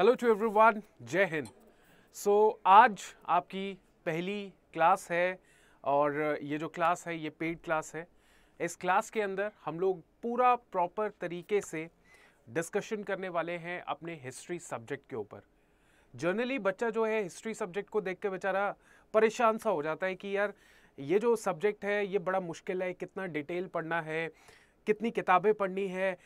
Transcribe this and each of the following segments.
Hello to everyone जय हिंद सो आज आपकी पहली क्लास है और ये जो क्लास है ये पेड क्लास है इस क्लास के अंदर हम लोग पूरा प्रॉपर तरीके से डिस्कशन करने वाले हैं अपने हिस्ट्री सब्जेक्ट के ऊपर जनरली बच्चा जो है हिस्ट्री सब्जेक्ट को देख के बेचारा परेशान सा हो जाता है कि यार ये जो सब्जेक्ट है ये बड़ा मुश्किल है कितना डिटेल पढ़ना है कितनी किताबें पढ़नी है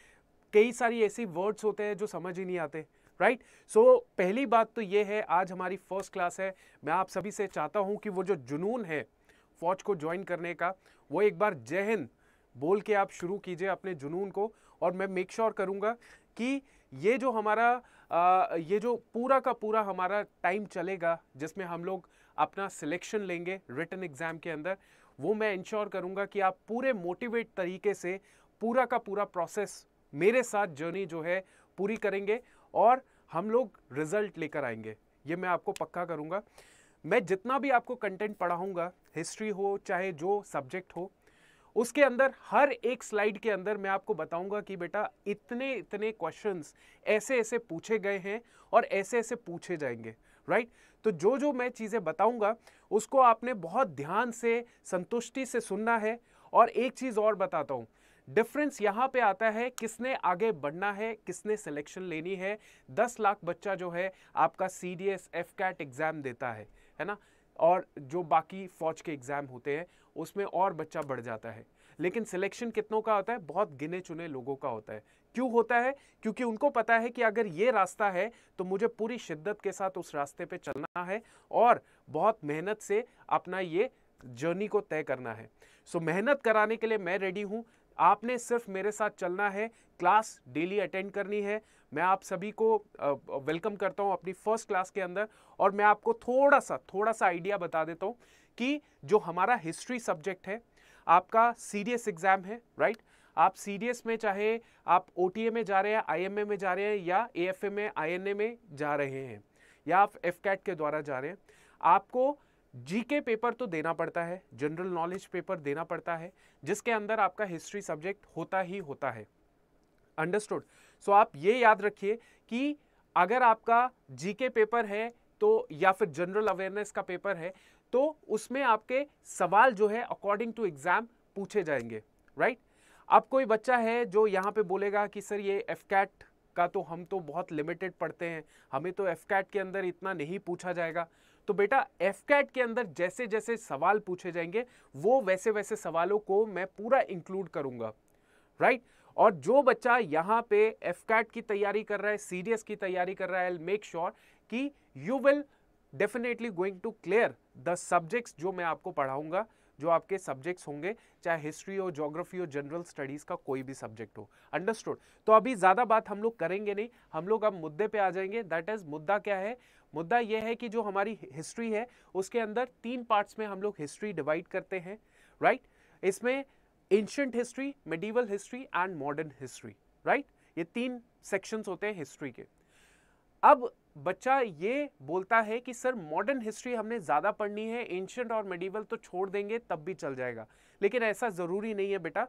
कई सारी ऐसी वर्ड्स होते हैं जो समझ ही नहीं आते राइट सो पहली बात तो ये है आज हमारी फर्स्ट क्लास है मैं आप सभी से चाहता हूँ कि वो जो जुनून है फौज को ज्वाइन करने का वो एक बार जहन बोल के आप शुरू कीजिए अपने जुनून को और मैं मेक श्योर करूँगा कि ये जो हमारा आ, ये जो पूरा का पूरा हमारा टाइम चलेगा जिसमें हम लोग अपना सिलेक्शन लेंगे रिटर्न एग्ज़ाम के अंदर वो मैं इंश्योर करूँगा कि आप पूरे मोटिवेट तरीके से पूरा का पूरा प्रोसेस मेरे साथ जर्नी जो है पूरी करेंगे और हम लोग रिजल्ट लेकर आएंगे ये मैं आपको पक्का करूँगा मैं जितना भी आपको कंटेंट पढ़ाऊँगा हिस्ट्री हो चाहे जो सब्जेक्ट हो उसके अंदर हर एक स्लाइड के अंदर मैं आपको बताऊंगा कि बेटा इतने इतने क्वेश्चंस ऐसे ऐसे पूछे गए हैं और ऐसे ऐसे पूछे जाएंगे राइट तो जो जो मैं चीज़ें बताऊंगा उसको आपने बहुत ध्यान से संतुष्टि से सुनना है और एक चीज़ और बताता हूँ डिफरेंस यहां पे आता है किसने आगे बढ़ना है किसने सिलेक्शन लेनी है दस लाख बच्चा जो है आपका C D S AFCAT exam देता है है ना और जो बाकी फ़ौज के एग्ज़ाम होते हैं उसमें और बच्चा बढ़ जाता है लेकिन सिलेक्शन कितनों का होता है बहुत गिने चुने लोगों का होता है क्यों होता है क्योंकि उनको पता है कि अगर ये रास्ता है तो मुझे पूरी शिद्दत के साथ उस रास्ते पे चलना है और बहुत मेहनत से अपना ये जर्नी को तय करना है सो मेहनत कराने के लिए मैं रेडी हूँ आपने सिर्फ मेरे साथ चलना है क्लास डेली अटेंड करनी है मैं आप सभी को वेलकम करता हूं अपनी फर्स्ट क्लास के अंदर और मैं आपको थोड़ा सा थोड़ा सा आइडिया बता देता हूं कि जो हमारा हिस्ट्री सब्जेक्ट है आपका सीरियस एग्ज़ाम है राइट आप सीरियस में चाहे आप ओ में जा रहे हैं आई में जा रहे हैं या ए में आई में जा रहे हैं या आप एफ के द्वारा जा रहे हैं आपको जीके पेपर तो देना पड़ता है जनरल नॉलेज पेपर देना पड़ता है जिसके अंदर आपका हिस्ट्री सब्जेक्ट होता ही होता है अंडरस्टूड सो आप ये याद रखिए कि अगर आपका जीके पेपर है तो या फिर जनरल अवेयरनेस का पेपर है तो उसमें आपके सवाल जो है अकॉर्डिंग टू एग्ज़ाम पूछे जाएंगे राइट right? अब कोई बच्चा है जो यहाँ पे बोलेगा कि सर ये एफ का तो हम तो बहुत लिमिटेड पढ़ते हैं हमें तो एफ के अंदर इतना नहीं पूछा जाएगा तो बेटा एफ कैट के अंदर जैसे जैसे सवाल पूछे जाएंगे वो वैसे वैसे सवालों को मैं पूरा इंक्लूड करूंगा राइट और जो बच्चा यहां पे एफ कैट की तैयारी कर रहा है सीडीएस की तैयारी कर रहा है मेक श्योर कि you will definitely going to clear the subjects जो मैं आपको पढ़ाऊंगा जो आपके सब्जेक्ट्स होंगे चाहे हिस्ट्री हो ज्योग्राफी हो जनरल स्टडीज़ का कोई भी सब्जेक्ट हो अंडरस्टूड तो अभी ज़्यादा बात हम लोग करेंगे नहीं हम लोग अब मुद्दे पे आ जाएंगे दैट इज़ मुद्दा क्या है मुद्दा यह है कि जो हमारी हिस्ट्री है उसके अंदर तीन पार्ट्स में हम लोग हिस्ट्री डिवाइड करते हैं राइट इसमें ancient history medieval history and modern history right ये तीन सेक्शंस होते हैं हिस्ट्री के अब बच्चा ये बोलता है कि सर मॉडर्न हिस्ट्री हमने ज़्यादा पढ़नी है एंशंट और मेडिवल तो छोड़ देंगे तब भी चल जाएगा लेकिन ऐसा ज़रूरी नहीं है बेटा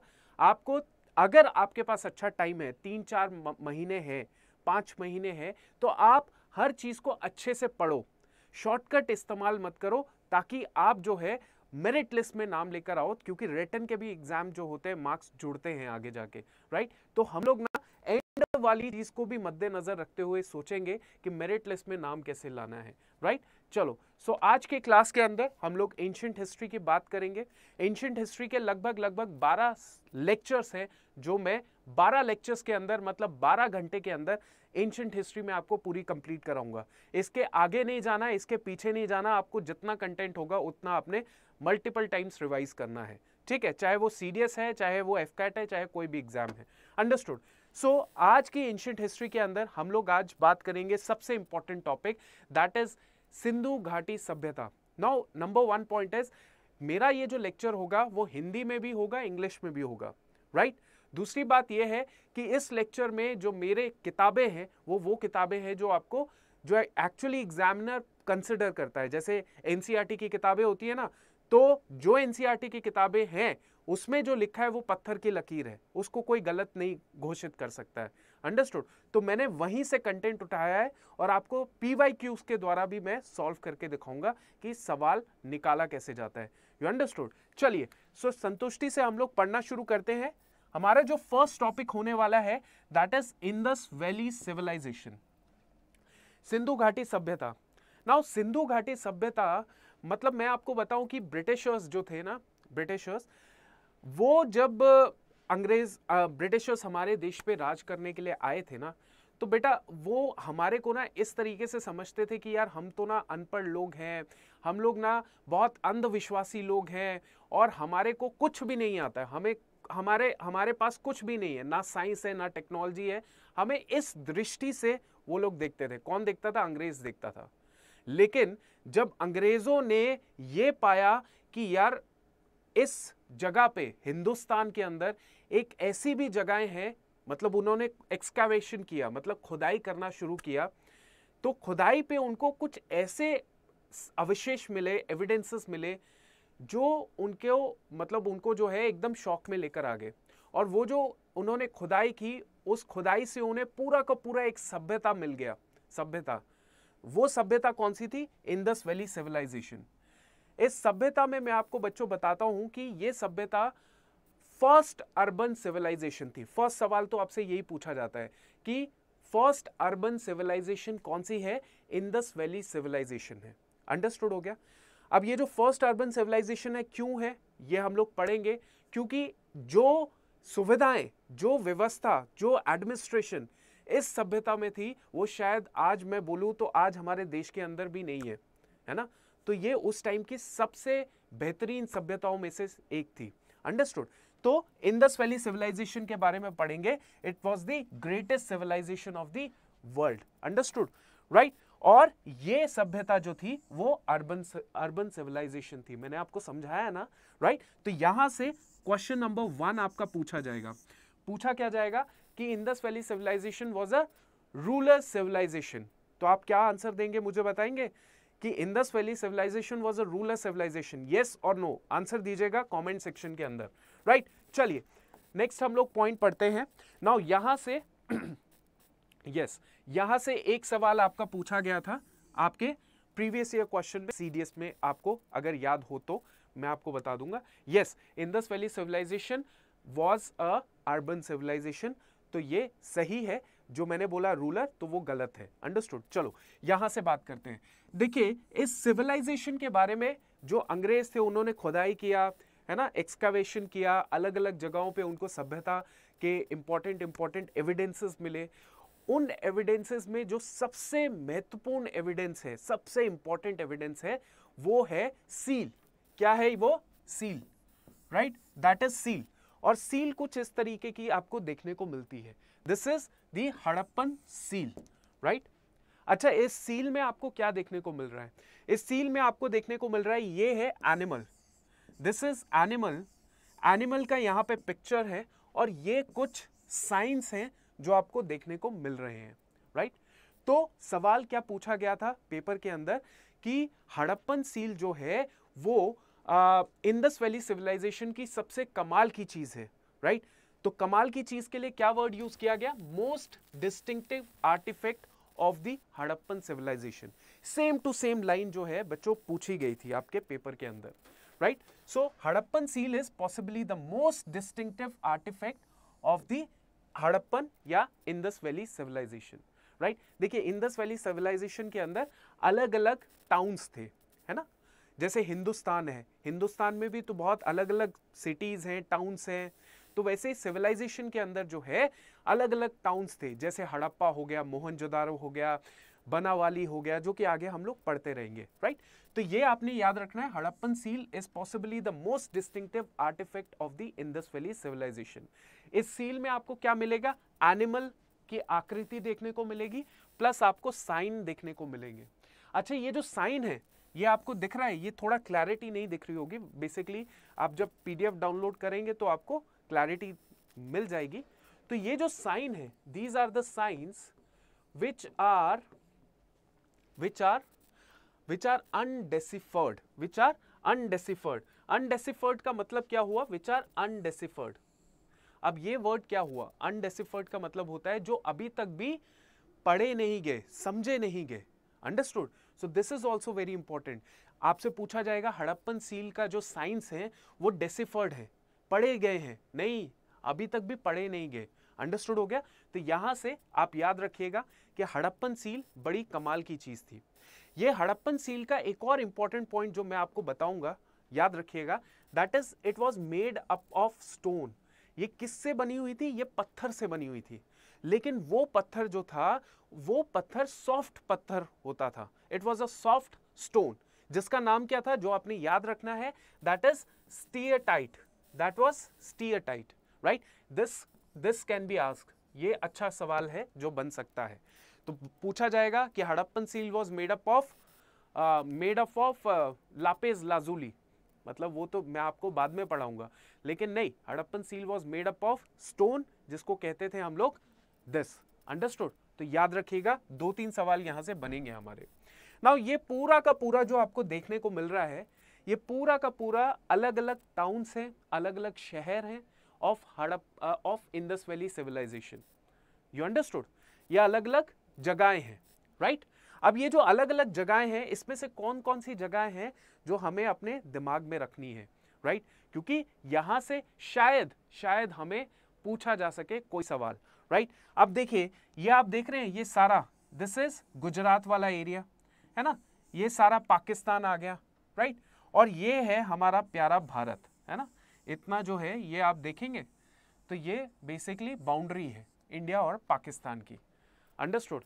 आपको अगर आपके पास अच्छा टाइम है तीन चार महीने हैं पाँच महीने हैं तो आप हर चीज़ को अच्छे से पढ़ो शॉर्टकट इस्तेमाल मत करो ताकि आप जो है मेरिट लिस्ट में नाम लेकर आओ क्योंकि रिटर्न के भी एग्जाम जो होते हैं मार्क्स जुड़ते हैं आगे जाके राइट तो हम लोग वाली चीज को भी मद्देनजर रखते हुए सोचेंगे कि मेरिट लिस्ट में नाम कैसे लाना है राइट चलो सो so आज के क्लास के अंदर हम लोग एंशंट हिस्ट्री की बात करेंगे एंशंट हिस्ट्री के लगभग लगभग 12 लेक्चर्स हैं जो मैं 12 लेक्चर्स के अंदर मतलब 12 घंटे के अंदर एंशंट हिस्ट्री में आपको पूरी कंप्लीट कराऊंगा इसके आगे नहीं जाना इसके पीछे नहीं जाना आपको जितना कंटेंट होगा उतना आपने मल्टीपल टाइम्स रिवाइज करना है ठीक है चाहे वो सीडीएस है चाहे वो एफ है चाहे कोई भी एग्जाम है अंडरस्टूड सो so, आज की एंशियंट हिस्ट्री के अंदर हम लोग आज बात करेंगे सबसे इंपॉर्टेंट टॉपिक दैट इज सिंधु घाटी सभ्यता now number one point is मेरा ये जो लेक्चर होगा वो हिंदी में भी होगा इंग्लिश में भी होगा राइट right? दूसरी बात यह है कि इस लेक्चर में जो मेरे किताबें हैं वो वो किताबें हैं जो आपको जो एक्चुअली एग्जामिनर कंसिडर करता है जैसे एनसीआरटी e की किताबें होती है ना तो जो एनसीईआरटी e की किताबें हैं उसमें जो लिखा है वो पत्थर की लकीर है उसको कोई गलत नहीं घोषित कर सकता है अंडरस्टूड तो मैंने वहीं से कंटेंट उठाया है और आपको पी वाई क्यूज के द्वारा भी मैं सॉल्व करके दिखाऊंगा कि सवाल निकाला कैसे जाता है यू अंडरस्टूड चलिए सो संतुष्टि से हम लोग पढ़ना शुरू करते हैं हमारा जो फर्स्ट टॉपिक होने वाला है that is Indus valley civilisation सिंधु घाटी सभ्यता नाउ सिंधु घाटी सभ्यता मतलब मैं आपको बताऊं कि ब्रिटिशर्स जो थे ना ब्रिटिशर्स वो जब अंग्रेज ब्रिटिशर्स हमारे देश पे राज करने के लिए आए थे ना तो बेटा वो हमारे को ना इस तरीके से समझते थे कि यार हम तो ना अनपढ़ लोग हैं हम लोग ना बहुत अंधविश्वासी लोग हैं और हमारे को कुछ भी नहीं आता हमें हमारे हमारे पास कुछ भी नहीं है ना साइंस है ना टेक्नोलॉजी है हमें इस दृष्टि से वो लोग देखते थे कौन देखता था अंग्रेज देखता था लेकिन जब अंग्रेज़ों ने यह पाया कि यार इस जगह पे हिंदुस्तान के अंदर एक ऐसी भी जगहें हैं मतलब उन्होंने एक्सकावेशन किया मतलब खुदाई करना शुरू किया तो खुदाई पे उनको कुछ ऐसे अवशेष मिले एविडेंसेस मिले जो उनके मतलब उनको जो है एकदम शौक में लेकर आ गए और वो जो उन्होंने खुदाई की उस खुदाई से उन्हें पूरा का पूरा एक सभ्यता मिल गया सभ्यता वो सभ्यता कौन सी थी इंदस वैली सिविलाइजेशन इस सभ्यता में मैं आपको बच्चों बताता हूं कि ये सभ्यता फर्स्ट अर्बन सिविलाइजेशन थी फर्स्ट सवाल तो आपसे यही पूछा जाता है कि फर्स्ट अर्बन सिविलाइजेशन कौन सी है इंदस वैली सिविलाइजेशन है अंडरस्टूड हो गया अब ये जो फर्स्ट अर्बन सिविलाइजेशन है क्यों है ये हम लोग पढ़ेंगे क्योंकि जो सुविधाएं जो व्यवस्था जो एडमिनिस्ट्रेशन इस सभ्यता में थी वो शायद आज मैं बोलूँ तो आज हमारे देश के अंदर भी नहीं है है ना तो ये उस टाइम की सबसे बेहतरीन सभ्यताओं में से एक थी अंडरस्टूड तो इंदस वैली सिविलाइजेशन के बारे में पढ़ेंगे it was the greatest civilisation of the world understood right और ये सभ्यता जो थी वो अर्बन अर्बन सिविलाइजेशन थी मैंने आपको समझाया ना राइट right? तो यहां से क्वेश्चन नंबर वन आपका पूछा जाएगा पूछा क्या जाएगा कि Indus valley civilisation was a rural civilisation तो आप क्या आंसर देंगे मुझे बताएंगे कि Indus valley civilisation was a rural civilisation yes और नो आंसर दीजिएगा कॉमेंट सेक्शन के अंदर राइट right? चलिए नेक्स्ट हम लोग पॉइंट पढ़ते हैं नाउ यहां से यस yes, यहां से एक सवाल आपका पूछा गया था आपके प्रीवियस ईयर क्वेश्चन में सीडीएस में आपको अगर याद हो तो मैं आपको बता दूंगा yes Indus valley civilisation was a urban civilisation तो ये सही है जो मैंने बोला रूलर तो वो गलत है अंडरस्टूड चलो यहां से बात करते हैं देखिए इस सिविलाइजेशन के बारे में जो अंग्रेज थे उन्होंने खुदाई किया है ना एक्सकावेशन किया अलग अलग जगहों पे उनको सभ्यता के इंपॉर्टेंट इम्पॉर्टेंट एविडेंसेस मिले उन एविडेंसेस में जो सबसे महत्वपूर्ण एविडेंस है सबसे इंपॉर्टेंट एविडेंस है वो है सील क्या है वो seal right that is seal और सील कुछ इस तरीके की आपको देखने को मिलती है this is the Harappan seal right अच्छा इस सील में आपको क्या देखने को मिल रहा है इस सील में आपको देखने को मिल रहा है ये है animal this is animal animal का यहाँ पे पिक्चर है और ये कुछ साइंस हैं जो आपको देखने को मिल रहे हैं राइट right? तो सवाल क्या पूछा गया था पेपर के अंदर कि हड़प्पन सील जो है वो इंदस वैली सिविलाइजेशन की सबसे कमाल की चीज़ है राइट right? तो कमाल की चीज़ के लिए क्या वर्ड यूज़ किया गया most distinctive artefact of the Harappan civilisation same to same line जो है बच्चों पूछी गई थी आपके पेपर के अंदर right so Harappan seal is possibly the most distinctive artefact of the Harappan या इंदस वैली सिविलाइजेशन राइट देखिए इंदस वैली सिविलाइजेशन के अंदर अलग अलग टाउन्स थे है ना जैसे हिंदुस्तान है हिंदुस्तान में भी तो बहुत अलग अलग सिटीज़ हैं टाउन्स हैं तो वैसे ही सिविलाइजेशन के अंदर जो है अलग अलग टाउन्स थे जैसे हड़प्पा हो गया मोहनजोदारो हो गया बनावाली हो गया जो कि आगे हम लोग पढ़ते रहेंगे राइट तो ये आपने याद रखना है Harappan seal is possibly the most distinctive artefact of the Indus valley civilisation इस सील में आपको क्या मिलेगा एनिमल की आकृति देखने को मिलेगी प्लस आपको साइन देखने को मिलेंगे अच्छा ये जो साइन है ये आपको दिख रहा है ये थोड़ा क्लैरिटी नहीं दिख रही होगी बेसिकली आप जब पीडीएफ डाउनलोड करेंगे तो आपको क्लैरिटी मिल जाएगी तो ये जो साइन है these are the signs which are which are which are undeciphered which are undeciphered undeciphered का मतलब क्या हुआ विच आर अनडेसिफर्ड अब ये वर्ड क्या हुआ अनडेसिफर्ड का मतलब होता है जो अभी तक भी पढ़े नहीं गए समझे नहीं गए understood so this is also very important आपसे पूछा जाएगा हड़प्पन सील का जो साइंस है वो डेसिफर्ड है पढ़े गए हैं नहीं अभी तक भी पढ़े नहीं गए अंडरस्टूड हो गया तो यहाँ से आप याद रखिएगा कि हड़प्पन सील बड़ी कमाल की चीज़ थी ये हड़प्पन सील का एक और इंपॉर्टेंट पॉइंट जो मैं आपको बताऊंगा याद रखिएगा that is it was made up of stone ये किससे बनी हुई थी ये पत्थर से बनी हुई थी लेकिन वो पत्थर जो था वो पत्थर सॉफ्ट पत्थर होता था it was a soft stone जिसका नाम क्या था जो आपने याद रखना है that is steatite that was steatite right this this can be ask ये अच्छा सवाल है जो बन सकता है तो पूछा जाएगा कि Harappan seal was made up of made up of lapis lazuli मतलब वो तो मैं आपको बाद में पढ़ाऊंगा लेकिन नहीं Harappan seal was made up of stone जिसको कहते थे हम लोग दिस अंडरस्टूड तो याद रखिएगा दो तीन सवाल यहां से बनेंगे हमारे नाउ ये पूरा का पूरा जो आपको देखने को मिल रहा है ये पूरा का पूरा अलग अलग टाउन्स हैं अलग अलग शहर हैं of Harappa of Indus valley civilization you understood ये अलग अलग जगहें हैं राइट अब ये जो अलग अलग जगहें हैं इसमें से कौन कौन सी जगहें हैं जो हमें अपने दिमाग में रखनी है राइट क्योंकि यहां से शायद शायद हमें पूछा जा सके कोई सवाल राइट अब देखिए ये आप देख रहे हैं ये सारा दिस इज गुजरात वाला एरिया है ना ये सारा पाकिस्तान आ गया राइट और ये है हमारा प्यारा भारत है ना इतना जो है ये आप देखेंगे तो ये बेसिकली बाउंड्री है इंडिया और पाकिस्तान की अंडरस्टूड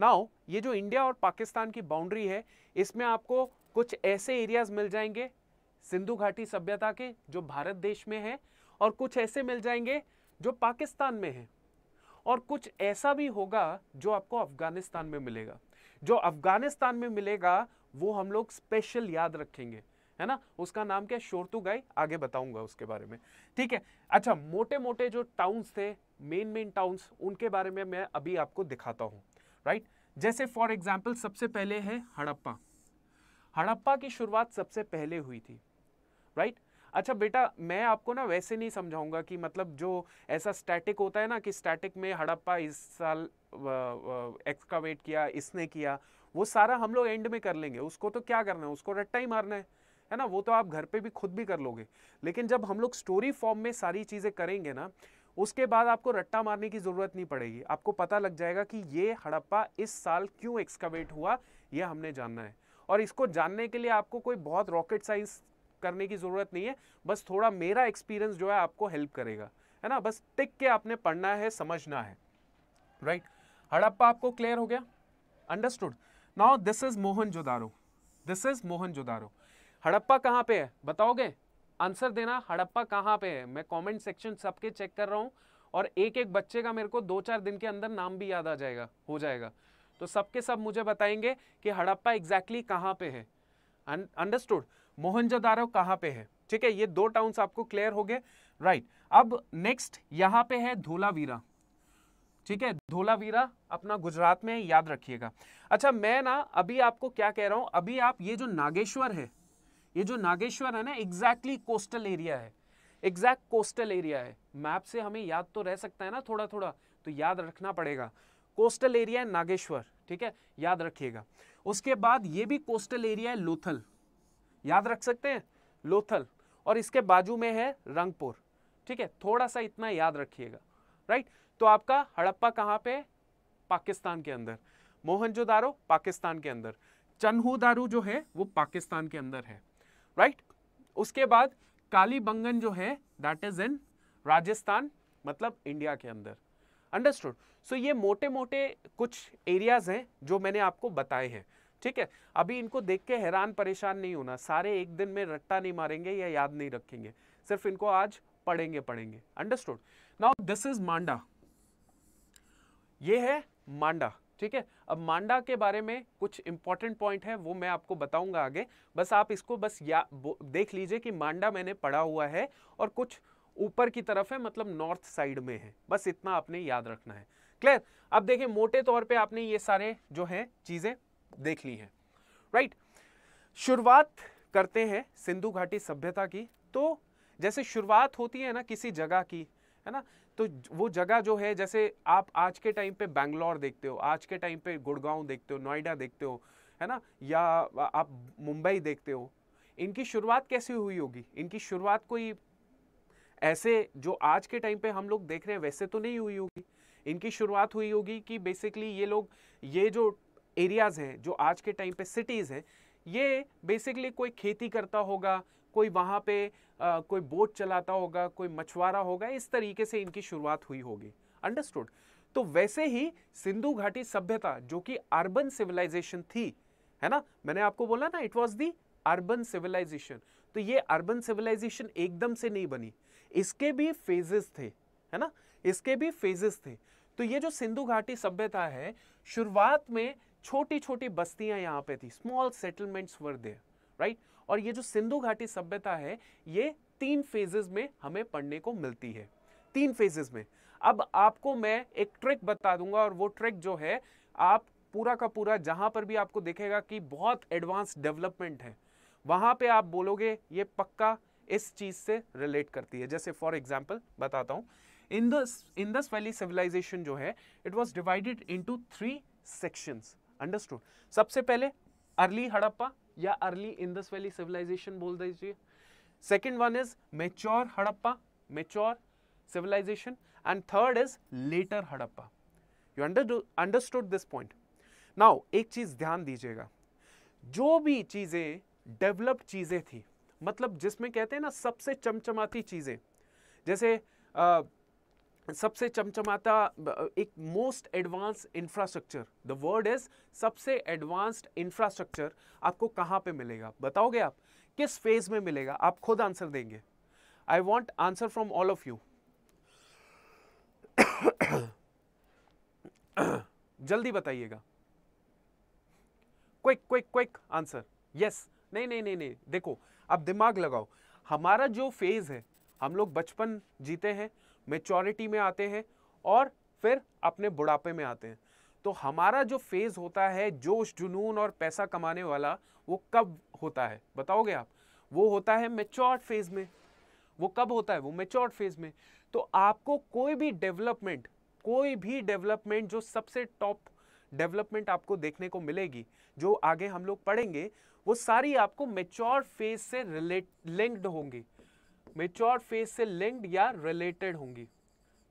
नाउ ये जो इंडिया और पाकिस्तान की बाउंड्री है इसमें आपको कुछ ऐसे एरियाज मिल जाएंगे सिंधु घाटी सभ्यता के जो भारत देश में है और कुछ ऐसे मिल जाएंगे जो पाकिस्तान में है और कुछ ऐसा भी होगा जो आपको अफगानिस्तान में मिलेगा जो अफगानिस्तान में मिलेगा वो हम लोग स्पेशल याद रखेंगे है ना उसका नाम क्या शोरतू गाय आगे बताऊंगा उसके बारे में ठीक है अच्छा मोटे मोटे जो टाउन्स थे मेन मेन टाउन्स उनके बारे में मैं अभी आपको दिखाता हूँ राइट जैसे फॉर एग्जाम्पल सबसे पहले है हड़प्पा हड़प्पा की शुरुआत सबसे पहले हुई थी राइट अच्छा बेटा मैं आपको ना वैसे नहीं समझाऊंगा कि मतलब जो ऐसा स्टैटिक होता है ना कि स्टैटिक में हड़प्पा इस साल एक्सकावेट किया इसने किया वो सारा हम लोग एंड में कर लेंगे उसको तो क्या करना है उसको रट्टा ही मारना है है ना वो तो आप घर पे भी खुद भी कर लोगे लेकिन जब हम लोग स्टोरी फॉर्म में सारी चीज़ें करेंगे ना उसके बाद आपको रट्टा मारने की ज़रूरत नहीं पड़ेगी आपको पता लग जाएगा कि ये हड़प्पा इस साल क्यों एक्सकावेट हुआ ये हमने जानना है और इसको जानने के लिए आपको कोई बहुत रॉकेट साइंस करने की ज़रूरत नहीं है बस थोड़ा मेरा एक्सपीरियंस जो है आपको हेल्प करेगा है ना बस टिक के आपने पढ़ना है समझना है राइट right? हड़प्पा आपको क्लियर हो गया understood now this is Mohenjodaro this is Mohenjodaro Harappa कहाँ पे है बताओगे आंसर देना हड़प्पा कहाँ पे है मैं कमेंट सेक्शन सबके चेक कर रहा हूँ और एक एक बच्चे का मेरे को दो चार दिन के अंदर नाम भी याद आ जाएगा हो जाएगा तो सबके सब मुझे बताएंगे कि हड़प्पा एग्जैक्टली exactly कहाँ पे है अंडरस्टूड Un मोहनजोदारो कहां पे है ठीक है ये दो टाउन आपको क्लियर हो गए राइट अब नेक्स्ट यहाँ पे है धोलावीरा ठीक है धोलावीरा अपना गुजरात में याद रखिएगा अच्छा मैं ना अभी आपको क्या कह रहा हूँ अभी आप ये जो नागेश्वर है ये जो नागेश्वर है ना एग्जैक्टली कोस्टल एरिया है एग्जैक्ट कोस्टल एरिया है मैप से हमें याद तो रह सकता है ना थोड़ा थोड़ा तो याद रखना पड़ेगा कोस्टल एरिया है नागेश्वर ठीक है याद रखिएगा उसके बाद ये भी कोस्टल एरिया है लोथल याद रख सकते हैं लोथल और इसके बाजू में है रंगपुर ठीक है थोड़ा सा इतना याद रखिएगा राइट तो आपका हड़प्पा कहाँ पे पाकिस्तान के अंदर मोहनजोदारो पाकिस्तान के अंदर चन्हूदारू जो है वो पाकिस्तान के अंदर है राइट उसके बाद काली बंगन जो है दैट इज इन राजस्थान मतलब इंडिया के अंदर अंडरस्टूड सो so, ये मोटे मोटे कुछ एरियाज हैं जो मैंने आपको बताए हैं ठीक है अभी इनको देख के हैरान परेशान नहीं होना सारे एक दिन में रट्टा नहीं मारेंगे या याद नहीं रखेंगे सिर्फ इनको आज पढ़ेंगे पढ़ेंगे understood now this is Manda ये है मांडा ठीक है अब मांडा के बारे में कुछ इंपॉर्टेंट पॉइंट है वो मैं आपको बताऊंगा आगे बस आप इसको बस या देख लीजिए कि मांडा मैंने पढ़ा हुआ है और कुछ ऊपर की तरफ है मतलब नॉर्थ साइड में है बस इतना आपने याद रखना है क्लियर अब देखिए मोटे तौर पे आपने ये सारे जो है चीज़ें देख ली हैं राइट शुरुआत करते हैं सिंधु घाटी सभ्यता की तो जैसे शुरुआत होती है ना किसी जगह की है ना तो वो जगह जो है जैसे आप आज के टाइम पे बैंगलोर देखते हो आज के टाइम पे गुड़गांव देखते हो नोएडा देखते हो है ना या आप मुंबई देखते हो इनकी शुरुआत कैसे हुई होगी इनकी शुरुआत कोई ऐसे जो आज के टाइम पे हम लोग देख रहे हैं वैसे तो नहीं हुई होगी इनकी शुरुआत हुई होगी कि बेसिकली ये लोग ये जो एरियाज़ हैं जो आज के टाइम पे सिटीज़ हैं ये बेसिकली कोई खेती करता होगा कोई वहाँ पे आ, कोई बोट चलाता होगा कोई मछुआरा होगा इस तरीके से इनकी शुरुआत हुई होगी अंडरस्टूड तो वैसे ही सिंधु घाटी सभ्यता जो कि अर्बन सिविलाइजेशन थी है ना मैंने आपको बोला ना it was the urban civilisation तो ये अर्बन सिविलाइजेशन एकदम से नहीं बनी इसके भी फेजेस थे है ना इसके भी फेजेस थे तो ये जो सिंधु घाटी सभ्यता है शुरुआत में छोटी छोटी बस्तियां यहाँ पे थी small settlements were there right और ये जो सिंधु घाटी सभ्यता है ये तीन फेजेस में हमें पढ़ने को मिलती है तीन फेजेस में अब आपको मैं एक ट्रिक बता दूंगा और वो ट्रिक जो है आप पूरा का पूरा जहां पर भी आपको देखेगा कि बहुत एडवांस डेवलपमेंट है वहां पे आप बोलोगे ये पक्का इस चीज से रिलेट करती है जैसे फॉर एग्जाम्पल बताता हूँ इंदस इंदस वैली सिविलाइजेशन जो है it was divided into three sections understood सबसे पहले अर्ली हड़प्पा या अर्ली इंदस वैली सिविलाइजेशन बोल दीजिए second one is mature Harappa mature civilization and third is later Harappa you under, understood this point. Now एक चीज़ ध्यान दीजिएगा जो भी चीज़ें डेवलप्ड चीज़ें थी मतलब जिसमें कहते हैं ना सबसे चमचमाती चीज़ें जैसे आ, सबसे चमचमाता एक most advance infrastructure the word is सबसे एडवांस्ड इंफ्रास्ट्रक्चर आपको कहाँ पे मिलेगा बताओगे आप किस फेज में मिलेगा आप खुद आंसर देंगे I want answer from all of you जल्दी बताइएगा quick quick quick answer yes नहीं नहीं नहीं नहीं देखो आप दिमाग लगाओ हमारा जो फेज है हम लोग बचपन जीते हैं मेचोरिटी में आते हैं और फिर अपने बुढ़ापे में आते हैं तो हमारा जो फेज़ होता है जोश जुनून और पैसा कमाने वाला वो कब होता है बताओगे आप वो होता है मेच्योर फेज़ में वो कब होता है वो मेच्योर फेज़ में तो आपको कोई भी डेवलपमेंट कोई भी डेवलपमेंट जो सबसे टॉप डेवलपमेंट आपको देखने को मिलेगी जो आगे हम लोग पढ़ेंगे वो सारी आपको मेच्योर फेज से रिलेट लिंक्ड होंगी मेच्योर फेज से लिंक्ड या रिलेटेड होंगी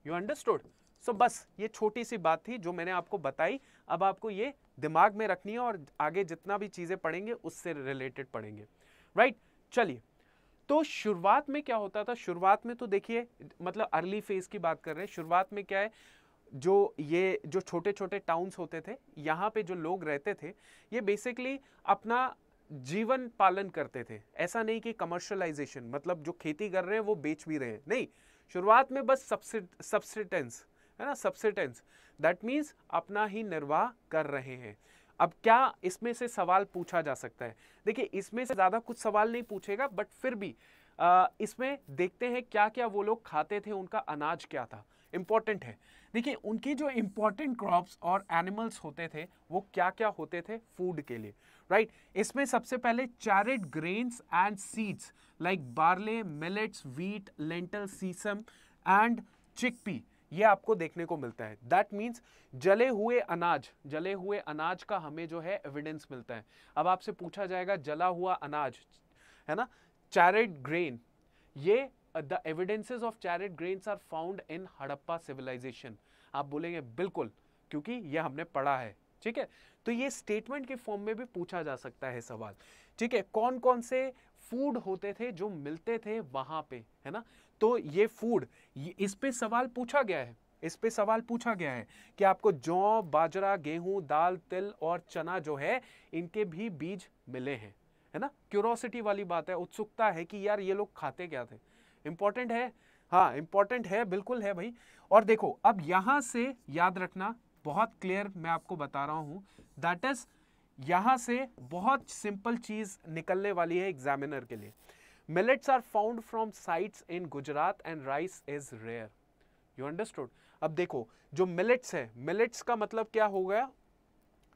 यू अंडरस्टूड सो बस ये छोटी सी बात थी जो मैंने आपको बताई अब आपको ये दिमाग में रखनी है और आगे जितना भी चीज़ें पढ़ेंगे उससे रिलेटेड पढ़ेंगे राइट right? चलिए तो शुरुआत में क्या होता था शुरुआत में तो देखिए मतलब अर्ली फेज की बात कर रहे हैं शुरुआत में क्या है जो ये जो छोटे छोटे टाउन्स होते थे यहाँ पे जो लोग रहते थे ये बेसिकली अपना जीवन पालन करते थे ऐसा नहीं कि कमर्शलाइजेशन मतलब जो खेती कर रहे हैं वो बेच भी रहे हैं नहीं शुरुआत में बस सब्सिटेंस है ना सब्सिटेंस दैट मीन्स अपना ही निर्वाह कर रहे हैं अब क्या इसमें से सवाल पूछा जा सकता है देखिए इसमें से ज़्यादा कुछ सवाल नहीं पूछेगा बट फिर भी आ, इसमें देखते हैं क्या क्या वो लोग खाते थे उनका अनाज क्या था इम्पॉर्टेंट है देखिए उनके जो इम्पॉर्टेंट क्रॉप्स और एनिमल्स होते थे वो क्या क्या होते थे फूड के लिए राइट right? इसमें सबसे पहले charred grains and seeds like barley millets wheat lentil sesame and chickpea ये आपको देखने को मिलता है दैट मीन्स जले हुए अनाज जले हुए अनाज का हमें जो है एविडेंस मिलता है अब आपसे पूछा जाएगा जला हुआ अनाज है ना चैरेट ग्रेन ये the evidences of charred grains are found in Harappa civilization आप बोलेंगे बिल्कुल क्योंकि यह हमने पढ़ा है ठीक है तो ये स्टेटमेंट के फॉर्म में भी पूछा जा सकता है सवाल ठीक है कौन कौन से फूड होते थे जो मिलते थे वहां पे है ना तो ये फूड इस पे सवाल पूछा गया है इस पे सवाल पूछा गया है कि आपको जौ बाजरा गेहूं दाल तिल और चना जो है इनके भी बीज मिले हैं है ना क्यूरोसिटी वाली बात है उत्सुकता है कि यार ये लोग खाते क्या थे इंपॉर्टेंट है हाँ इंपॉर्टेंट है बिल्कुल है भाई और देखो अब यहां से याद रखना बहुत क्लियर मैं आपको बता रहा हूं दैट इज़ यहां से बहुत सिंपल चीज़ निकलने वाली है एग्जामिनर के लिए millets are found from sites in Gujarat and rice is rare you understood अब देखो जो मिलेट्स है मिलेट्स का मतलब क्या हो गया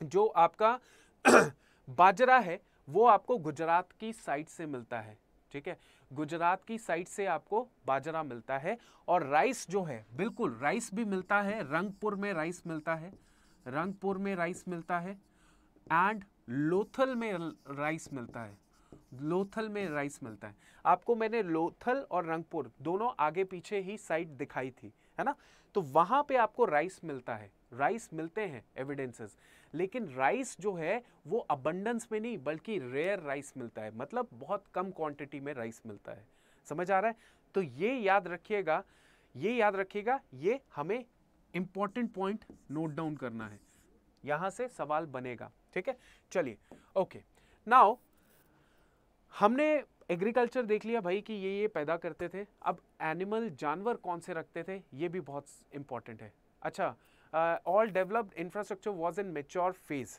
जो आपका बाजरा है वो आपको गुजरात की साइट से मिलता है ठीक है गुजरात की साइड से आपको बाजरा मिलता है और राइस जो है बिल्कुल राइस भी मिलता है रंगपुर में राइस मिलता है रंगपुर में राइस मिलता है एंड लोथल में राइस मिलता है लोथल में राइस मिलता है आपको मैंने लोथल और रंगपुर दोनों आगे पीछे ही साइड दिखाई थी है ना तो वहां पे आपको राइस मिलता है राइस मिलते हैं एविडेंसेस लेकिन राइस जो है वो अबंडेंस में नहीं बल्कि रेयर राइस मिलता है मतलब बहुत कम क्वांटिटी में राइस मिलता है समझ आ रहा है तो ये याद रखिएगा ये याद रखिएगा ये हमें इंपॉर्टेंट पॉइंट नोट डाउन करना है यहां से सवाल बनेगा ठीक है चलिए ओके नाउ हमने एग्रीकल्चर देख लिया भाई कि ये ये पैदा करते थे अब एनिमल जानवर कौन से रखते थे ये भी बहुत इंपॉर्टेंट है अच्छा uh, all developed infrastructure was in mature phase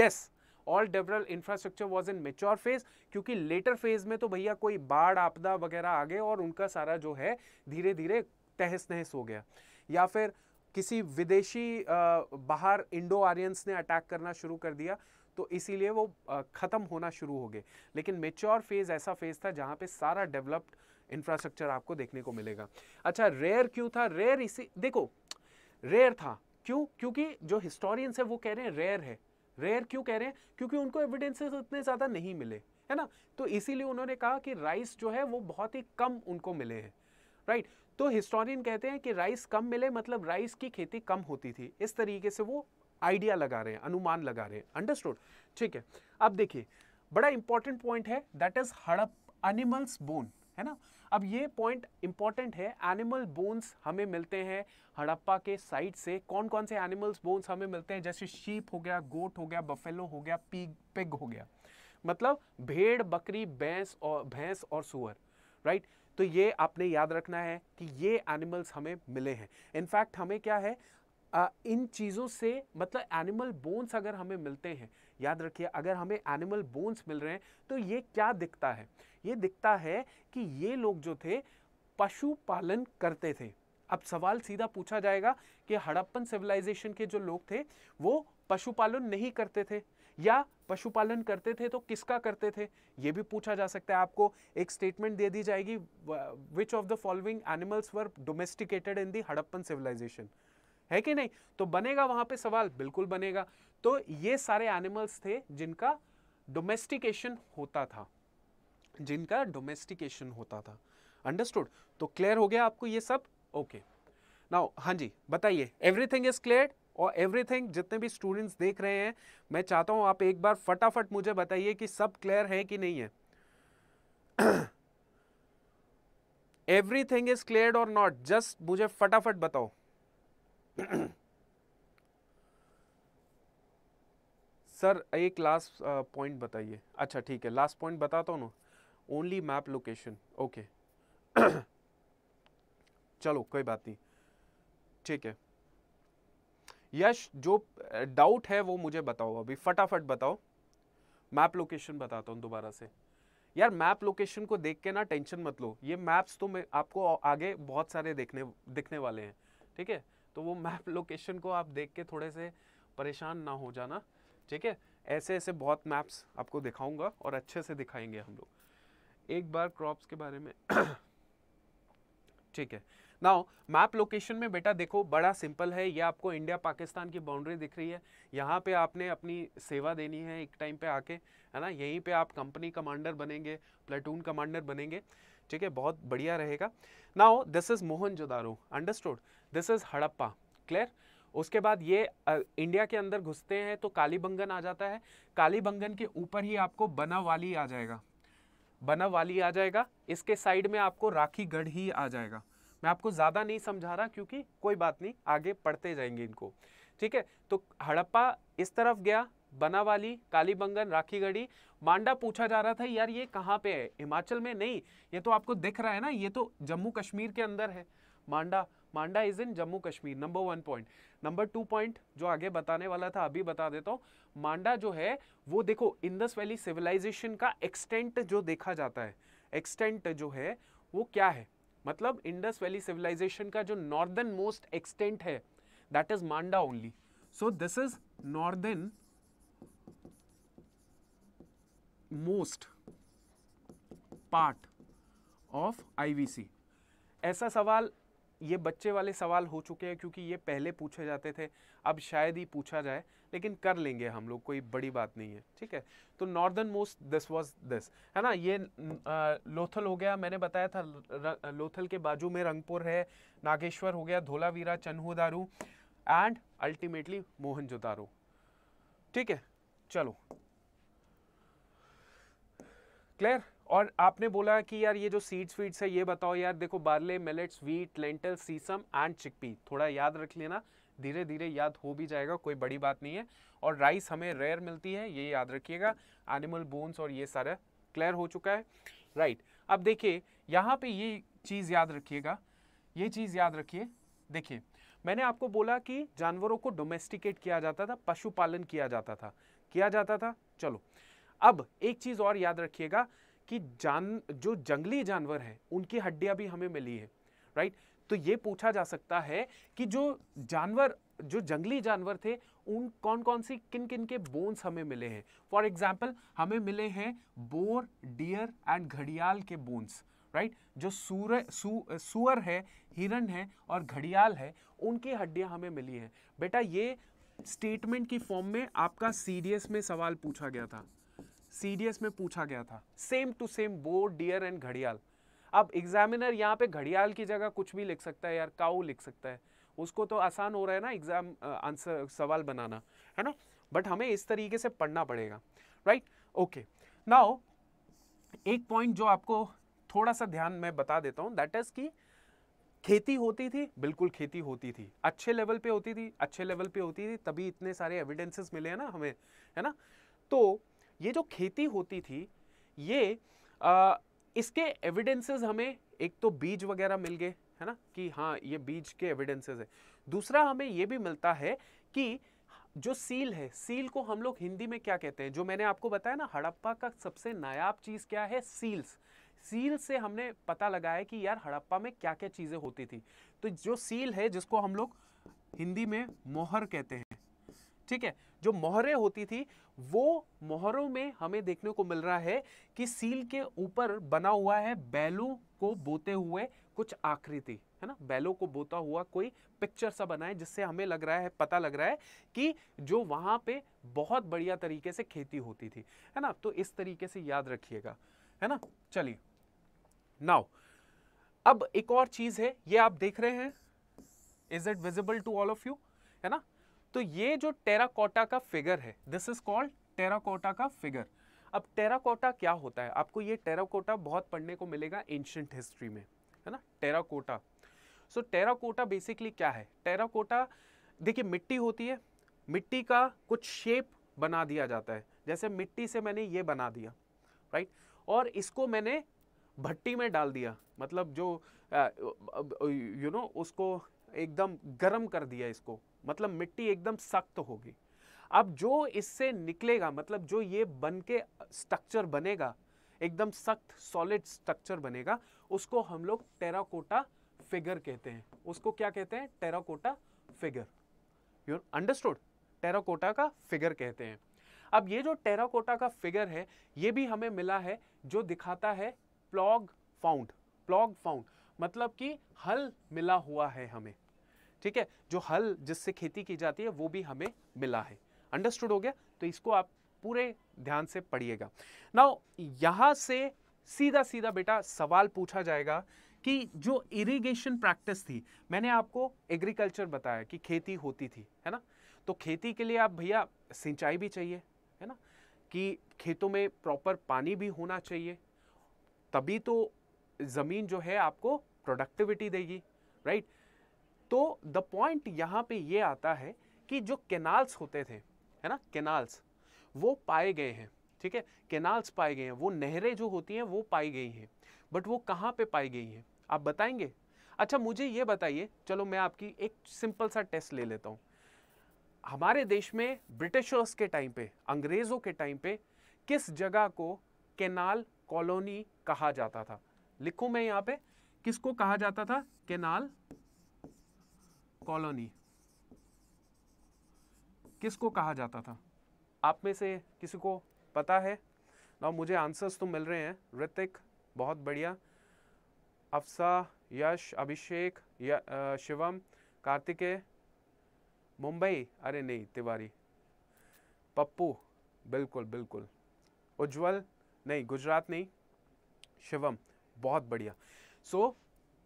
yes all develop infrastructure was in mature phase क्योंकि लेटर फेज में तो भैया कोई बाढ़ आपदा वगैरह आ गए और उनका सारा जो है धीरे धीरे तहस नहस हो गया या फिर किसी विदेशी बाहर इंडो आर्यंस ने अटैक करना शुरू कर दिया तो इसीलिए वो ख़त्म होना शुरू हो गए लेकिन मेच्योर फेज़ ऐसा फेज़ था जहाँ पे सारा डेवलप्ड इंफ्रास्ट्रक्चर आपको देखने को मिलेगा अच्छा रेयर क्यों था रेयर इसी देखो रेयर था क्यों क्योंकि जो हिस्टोरियंस है वो कह रहे हैं रेयर है रेयर क्यों कह रहे हैं क्योंकि उनको एविडेंसेस उतने ज़्यादा नहीं मिले है ना तो इसीलिए उन्होंने कहा कि राइस जो है वो बहुत ही कम उनको मिले हैं राइट तो हिस्टोरियन कहते हैं कि राइस कम मिले मतलब राइस की खेती कम होती थी इस तरीके से वो आइडिया लगा रहे हैं अनुमान लगा रहे हैं अंडरस्टूड ठीक है अब देखिए बड़ा इंपॉर्टेंट पॉइंट है that is Harappa animals bone है ना अब ये पॉइंट इंपॉर्टेंट है एनिमल बोन्स हमें मिलते हैं हड़प्पा के साइड से कौन कौन से एनिमल्स बोन्स हमें मिलते हैं जैसे शीप हो गया गोट हो गया बफेलो हो गया पिग पिग हो गया मतलब भेड़ बकरी भैंस और भैंस और सुअर राइट तो ये आपने याद रखना है कि ये एनिमल्स हमें मिले हैं इनफैक्ट हमें क्या है आ, इन चीज़ों से मतलब एनिमल बोन्स अगर हमें मिलते हैं याद रखिए अगर हमें एनिमल बोन्स मिल रहे हैं तो ये क्या दिखता है ये दिखता है कि ये लोग जो थे पशु पालन करते थे अब सवाल सीधा पूछा जाएगा कि हड़प्पन सिविलाइजेशन के जो लोग थे वो पशुपालन नहीं करते थे या पशुपालन करते थे तो किसका करते थे ये भी पूछा जा सकता है आपको एक स्टेटमेंट दे दी जाएगी which of the following animals were domesticated in the Harappan civilization है कि नहीं तो बनेगा वहां पे सवाल बिल्कुल बनेगा तो ये सारे एनिमल्स थे जिनका डोमेस्टिकेशन होता था जिनका डोमेस्टिकेशन होता था अंडरस्टूड तो क्लियर हो गया आपको ये सब ओके नाउ हाँ जी बताइए एवरीथिंग इज क्लियर और एवरीथिंग जितने भी स्टूडेंट्स देख रहे हैं मैं चाहता हूं आप एक बार फटाफट मुझे बताइए कि सब क्लियर है कि नहीं है एवरीथिंग इज क्लियर और नॉट जस्ट मुझे फटाफट बताओ सर एक लास्ट पॉइंट uh, बताइए अच्छा ठीक है लास्ट पॉइंट बताता हूँ ना ओनली मैप लोकेशन ओके चलो कोई बात नहीं ठीक है यश जो डाउट uh, है वो मुझे बताओ अभी फटाफट बताओ मैप लोकेशन बताता हूँ दोबारा से यार मैप लोकेशन को देख के ना टेंशन मत लो ये मैप्स तो मैं आपको आगे बहुत सारे देखने दिखने वाले हैं ठीक है तो वो मैप लोकेशन को आप देख के थोड़े से परेशान ना हो जाना ठीक है ऐसे ऐसे बहुत मैप्स आपको दिखाऊंगा और अच्छे से दिखाएंगे हम लोग एक बार क्रॉप्स के बारे में ठीक है नाउ मैप लोकेशन में बेटा देखो बड़ा सिंपल है ये आपको इंडिया पाकिस्तान की बाउंड्री दिख रही है यहाँ पे आपने अपनी सेवा देनी है एक टाइम पे आके है ना यहीं पे आप कंपनी कमांडर बनेंगे प्लेटून कमांडर बनेंगे ठीक है बहुत बढ़िया रहेगा now this is Mohenjodaro understood this is Harappa clear उसके बाद ये इंडिया के अंदर घुसते हैं तो कालीबंगन आ जाता है कालीबंगन के ऊपर ही आपको बनावाली आ जाएगा बनावाली आ जाएगा इसके साइड में आपको राखी गढ़ ही आ जाएगा मैं आपको ज़्यादा नहीं समझा रहा क्योंकि कोई बात नहीं आगे पढ़ते जाएंगे इनको ठीक है तो हड़प्पा इस तरफ गया बनावाली कालीबंगन राखीगढ़ी मांडा पूछा जा रहा था यार ये कहाँ पे है हिमाचल में नहीं ये तो आपको दिख रहा है ना ये तो जम्मू कश्मीर के अंदर है Manda Manda is in Jammu Kashmir number one point number two point जो आगे बताने वाला था अभी बता देता हूँ मांडा जो है वो देखो इंदस वैली सिविलाइजेशन का एक्सटेंट जो देखा जाता है एक्सटेंट जो है वो क्या है मतलब इंडस वैली सिविलाइजेशन का जो नॉर्दर्न मोस्ट एक्सटेंट है that is Manda only so this is northern most part of IVC ऐसा सवाल ये बच्चे वाले सवाल हो चुके हैं क्योंकि ये पहले पूछे जाते थे अब शायद ही पूछा जाए लेकिन कर लेंगे हम लोग कोई बड़ी बात नहीं है ठीक है तो northern most this was this है ना ये लोथल हो गया मैंने बताया था लोथल के बाजू में रंगपुर है नागेश्वर हो गया धोलावीरा चन्हुदारू एंड अल्टीमेटली मोहन ठीक है चलो क्लियर और आपने बोला कि यार ये जो सीड्स वीड्स है ये बताओ यार देखो barley millets wheat lentil sesame and chickpea थोड़ा याद रख लेना धीरे धीरे याद हो भी जाएगा कोई बड़ी बात नहीं है और राइस हमें रेयर मिलती है ये याद रखिएगा एनिमल बोन्स और ये सारा क्लियर हो चुका है राइट right. अब देखिए यहाँ पे ये चीज़ याद रखिएगा ये चीज़ याद रखिए देखिए मैंने आपको बोला कि जानवरों को डोमेस्टिकेट किया जाता था पशुपालन किया जाता था किया जाता था चलो अब एक चीज़ और याद रखिएगा कि जान जो जंगली जानवर हैं उनकी हड्डियाँ भी हमें मिली है राइट तो ये पूछा जा सकता है कि जो जानवर जो जंगली जानवर थे उन कौन कौन सी किन किन के बोन्स हमें मिले हैं फॉर एग्जाम्पल हमें मिले हैं बोर डियर एंड घड़ियाल के बोन्स राइट right? जो सूर सू, सुअर है हिरन है और घड़ियाल है उनकी हड्डियाँ हमें मिली हैं बेटा ये स्टेटमेंट की फॉर्म में आपका सीडीएस में सवाल पूछा गया था सीडीएस में पूछा गया था same to same boar deer and घड़ियाल अब एग्जामिनर यहाँ पे घड़ियाल की जगह कुछ भी लिख सकता है यार काउ लिख सकता है उसको तो आसान हो रहा है ना एग्जाम आंसर सवाल बनाना है ना बट हमें इस तरीके से पढ़ना पड़ेगा राइट ओके नाउ एक पॉइंट जो आपको थोड़ा सा ध्यान में बता देता हूँ दैट इज़ की खेती होती थी बिल्कुल खेती होती थी अच्छे लेवल पे होती थी अच्छे लेवल पे होती थी तभी इतने सारे एविडेंसेस मिले हैं ना हमें है ना तो ये जो खेती होती थी ये आ, इसके एविडेंसेस हमें एक तो बीज वगैरह मिल गए है ना कि हाँ ये बीज के एविडेंसेस है दूसरा हमें ये भी मिलता है कि जो सील है सील को हम लोग हिंदी में क्या कहते हैं जो मैंने आपको बताया ना हड़प्पा का सबसे नायाब चीज़ क्या है सील्स सील से हमने पता लगाया कि यार हड़प्पा में क्या क्या चीज़ें होती थी तो जो सील है जिसको हम लोग हिंदी में मोहर कहते हैं ठीक है जो मोहरे होती थी वो मोहरों में हमें देखने को मिल रहा है कि सील के ऊपर बना हुआ है बैलों को बोते हुए कुछ आकृति है ना बैलों को बोता हुआ कोई पिक्चर सा बनाए जिससे हमें लग रहा है पता लग रहा है कि जो वहां पे बहुत बढ़िया तरीके से खेती होती थी है ना तो इस तरीके से याद रखिएगा है ना चलिए नाउ अब एक और चीज़ है ये आप देख रहे हैं is it visible to all of you है ना तो ये जो टेराकोटा का फिगर है दिस इज कॉल्ड टेराकोटा का फिगर अब टेराकोटा क्या होता है आपको ये टेराकोटा बहुत पढ़ने को मिलेगा एंशंट हिस्ट्री में है ना टेराकोटा सो टेराकोटा बेसिकली क्या है टेराकोटा देखिए मिट्टी होती है मिट्टी का कुछ शेप बना दिया जाता है जैसे मिट्टी से मैंने ये बना दिया राइट और इसको मैंने भट्टी में डाल दिया मतलब जो यू नो you know, उसको एकदम गर्म कर दिया इसको मतलब मिट्टी एकदम सख्त होगी अब जो इससे निकलेगा मतलब जो ये बन के स्ट्रक्चर बनेगा एकदम सख्त सॉलिड स्ट्रक्चर बनेगा उसको हम लोग टेराकोटा फिगर कहते हैं उसको क्या कहते हैं terracotta figure you understood terracotta का फिगर कहते हैं अब ये जो टेराकोटा का फिगर है ये भी हमें मिला है जो दिखाता है प्लॉग फाउंड प्लॉग फाउंड मतलब कि हल मिला हुआ है हमें ठीक है जो हल जिससे खेती की जाती है वो भी हमें मिला है अंडरस्टूड हो गया तो इसको आप पूरे ध्यान से पढ़िएगा नाउ यहाँ से सीधा सीधा बेटा सवाल पूछा जाएगा कि जो इरिगेशन प्रैक्टिस थी मैंने आपको एग्रीकल्चर बताया कि खेती होती थी है ना तो खेती के लिए आप भैया सिंचाई भी चाहिए है ना कि खेतों में प्रॉपर पानी भी होना चाहिए तभी तो ज़मीन जो है आपको प्रोडक्टिविटी देगी राइट तो द पॉइंट यहाँ पे ये आता है कि जो केनाल्स होते थे है ना केनाल्स वो पाए गए हैं ठीक है केनाल्स पाए गए हैं वो नहरें जो होती हैं वो पाई गई हैं बट वो कहाँ पे पाई गई हैं आप बताएंगे अच्छा मुझे ये बताइए चलो मैं आपकी एक सिंपल सा टेस्ट ले लेता हूँ हमारे देश में ब्रिटिशर्स के टाइम पे अंग्रेज़ों के टाइम पे किस जगह को केनाल कॉलोनी कहा जाता था लिखूँ मैं यहाँ पे किसको कहा जाता था केनाल कॉलोनी किसको कहा जाता था आप में से किसी को पता है ना मुझे आंसर्स तो मिल रहे हैं ऋतिक बहुत बढ़िया अफसा यश अभिषेक शिवम कार्तिकेय मुंबई अरे नहीं तिवारी पप्पू बिल्कुल बिल्कुल उज्जवल नहीं गुजरात नहीं शिवम बहुत बढ़िया सो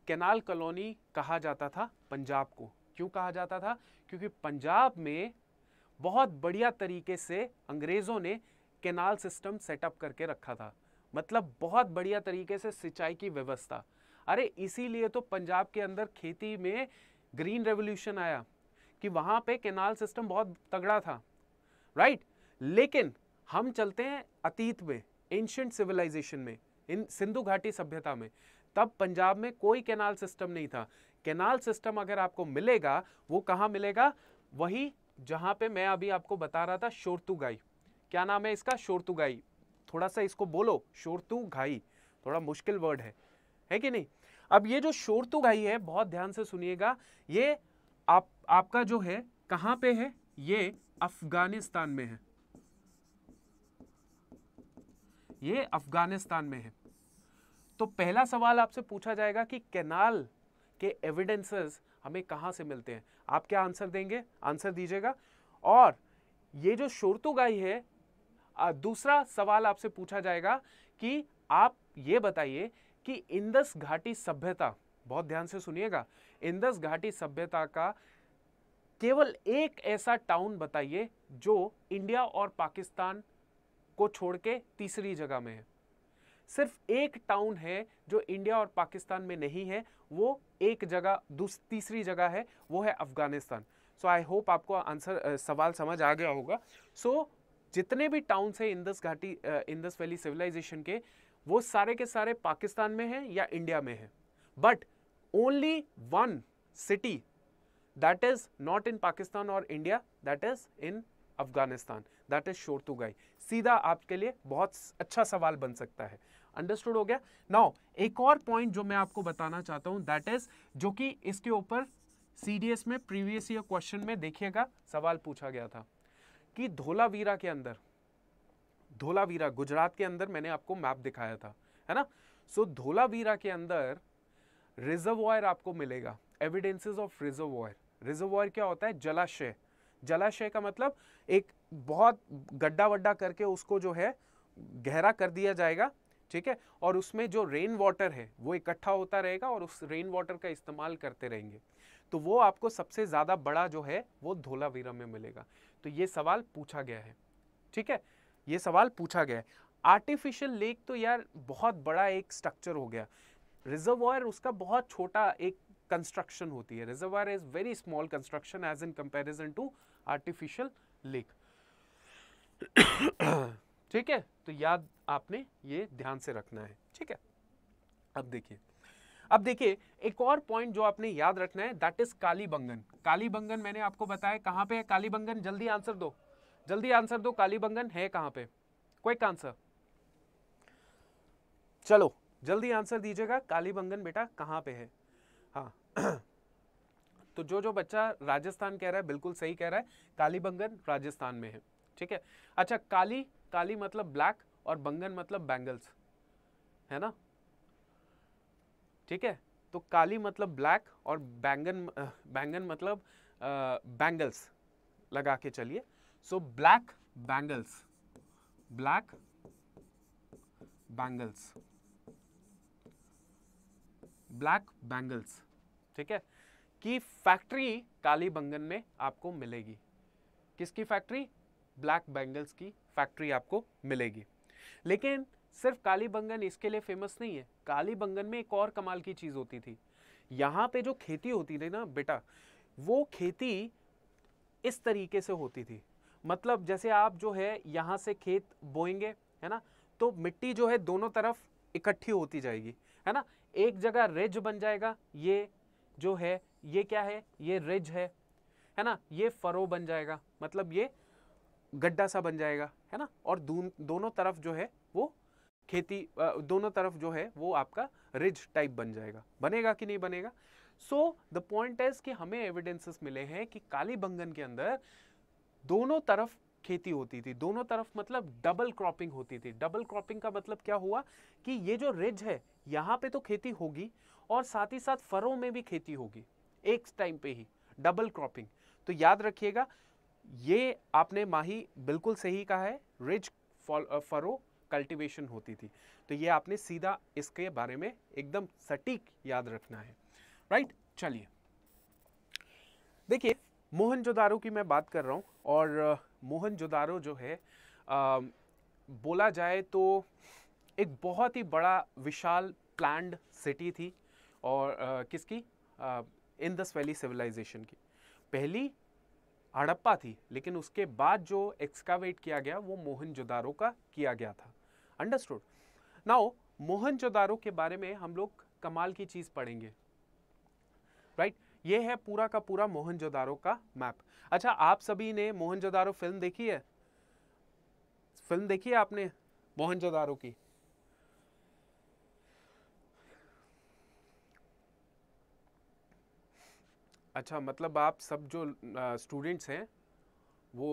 कैनाल कॉलोनी कहा जाता था पंजाब को क्यों कहा जाता था क्योंकि पंजाब में बहुत बढ़िया तरीके से अंग्रेज़ों ने कैनाल सिस्टम सेटअप करके रखा था मतलब बहुत बढ़िया तरीके से सिंचाई की व्यवस्था अरे इसीलिए तो पंजाब के अंदर खेती में ग्रीन रेवोल्यूशन आया कि वहाँ पे कैनाल सिस्टम बहुत तगड़ा था राइट लेकिन हम चलते हैं अतीत में एंशंट सिविलाइजेशन में इन सिंधु घाटी सभ्यता में तब पंजाब में कोई कैनाल सिस्टम नहीं था कैनाल सिस्टम अगर आपको मिलेगा वो कहाँ मिलेगा वही जहाँ पे मैं अभी आपको बता रहा था शोरतुगाई क्या नाम है इसका शोरतुगाई थोड़ा सा इसको बोलो शोरतुगाई थोड़ा मुश्किल वर्ड है है कि नहीं अब ये जो शोरतुगाई है बहुत ध्यान से सुनिएगा ये आप आपका जो है कहाँ पे है ये अफगानिस्तान में है ये अफगानिस्तान में है तो पहला सवाल आपसे पूछा जाएगा कि कैनाल के एविडेंसेस हमें कहाँ से मिलते हैं आप क्या आंसर देंगे आंसर दीजिएगा और ये जो शोरतुगाई है दूसरा सवाल आपसे पूछा जाएगा कि आप ये बताइए कि इंदस घाटी सभ्यता बहुत ध्यान से सुनिएगा इंदस घाटी सभ्यता का केवल एक ऐसा टाउन बताइए जो इंडिया और पाकिस्तान को छोड़ के तीसरी जगह में है सिर्फ एक टाउन है जो इंडिया और पाकिस्तान में नहीं है वो एक जगह तीसरी जगह है वो है अफ़गानिस्तान सो आई होप आपको आंसर सवाल समझ आ गया होगा सो so, जितने भी टाउन्स हैं इंदस घाटी इंदस वैली सिविलाइजेशन के वो सारे के सारे पाकिस्तान में हैं या इंडिया में हैं but only one city that is not in Pakistan और India that is in Afghanistan that is Shortugai सीधा आपके लिए बहुत अच्छा सवाल बन सकता है अंडरस्टूड हो गया नाउ एक और पॉइंट जो मैं आपको बताना चाहता हूँ दैट इज जो कि इसके ऊपर सी में प्रीवियस ईयर क्वेश्चन में देखिएगा सवाल पूछा गया था कि धोलावीरा के अंदर धोलावीरा गुजरात के अंदर मैंने आपको मैप दिखाया था है ना सो so, धोलावीरा के अंदर रिजर्वॉयर आपको मिलेगा एविडेंसेस ऑफ रिजर्वॉयर रिजर्वॉयर क्या होता है जलाशय जलाशय का मतलब एक बहुत गड्ढा वड्ढा करके उसको जो है गहरा कर दिया जाएगा ठीक है और उसमें जो रेन वाटर है वो इकट्ठा होता रहेगा और उस रेन वाटर का इस्तेमाल करते रहेंगे तो वो आपको सबसे ज़्यादा बड़ा जो है वो धोलावीरा में मिलेगा तो ये सवाल पूछा गया है ठीक है ये सवाल पूछा गया है आर्टिफिशियल लेक तो यार बहुत बड़ा एक स्ट्रक्चर हो गया रिजर्वायर उसका बहुत छोटा एक कंस्ट्रक्शन होती है reservoir is very small construction as in comparison to artificial lake ठीक है तो याद आपने ये ध्यान से रखना है ठीक है अब देखिए अब देखिए एक और पॉइंट जो आपने याद रखना है दैट इज कालीबंगन कालीबंगन मैंने आपको बताया कहां पे है कालीबंगन जल्दी आंसर दो जल्दी आंसर दो कालीबंगन है कहां पे क्विक आंसर चलो जल्दी आंसर दीजिएगा कालीबंगन बेटा कहां पे है हाँ तो जो जो बच्चा राजस्थान कह रहा है बिल्कुल सही कह रहा है काली बंगन राजस्थान में है ठीक है अच्छा काली काली मतलब ब्लैक और बंगन मतलब बैंगल्स है ना ठीक है तो काली मतलब ब्लैक और बैंगन बैंगन मतलब बैंगल्स लगा के चलिए so black bangles black bangles black bangles ठीक है की फैक्ट्री काली बंगन में आपको मिलेगी किसकी फैक्ट्री ब्लैक बैंगल्स की फैक्ट्री आपको मिलेगी लेकिन सिर्फ काली बंगन इसके लिए फेमस नहीं है काली बंगन में एक और कमाल की चीज़ होती थी यहाँ पे जो खेती होती थी ना बेटा वो खेती इस तरीके से होती थी मतलब जैसे आप जो है यहाँ से खेत बोएंगे है ना तो मिट्टी जो है दोनों तरफ इकट्ठी होती जाएगी है ना एक जगह रेज बन जाएगा ये जो है ये क्या है ये रिज है है ना ये फरो बन जाएगा मतलब ये गड्ढा सा बन जाएगा है ना और दोनों तरफ जो है वो खेती दोनों तरफ जो है वो आपका रिज टाइप बन जाएगा बनेगा कि नहीं बनेगा सो द पॉइंट इज कि हमें एविडेंसेस मिले हैं कि काली बंगन के अंदर दोनों तरफ खेती होती थी दोनों तरफ मतलब डबल क्रॉपिंग होती थी डबल क्रॉपिंग का मतलब क्या हुआ कि ये जो रिज है यहाँ पे तो खेती होगी और साथ ही साथ फरों में भी खेती होगी एक टाइम पे ही डबल क्रॉपिंग तो याद रखिएगा ये आपने माही बिल्कुल सही कहा है रिज फरो कल्टीवेशन होती थी तो ये आपने सीधा इसके बारे में एकदम सटीक याद रखना है राइट चलिए देखिए मोहन जोदारो की मैं बात कर रहा हूँ और मोहन जोदारो जो है आ, बोला जाए तो एक बहुत ही बड़ा विशाल प्लान्ड सिटी थी और आ, किसकी इंदस वैली सिविलाइजेशन की पहली हड़प्पा थी लेकिन उसके बाद जो एक्सकावेट किया गया वो मोहन का किया गया था अंडरस्टूड नाउ मोहन के बारे में हम लोग कमाल की चीज़ पढ़ेंगे राइट right? ये है पूरा का पूरा मोहन का मैप अच्छा आप सभी ने मोहन फिल्म देखी है फिल्म देखी है आपने मोहन की अच्छा मतलब आप सब जो स्टूडेंट्स हैं वो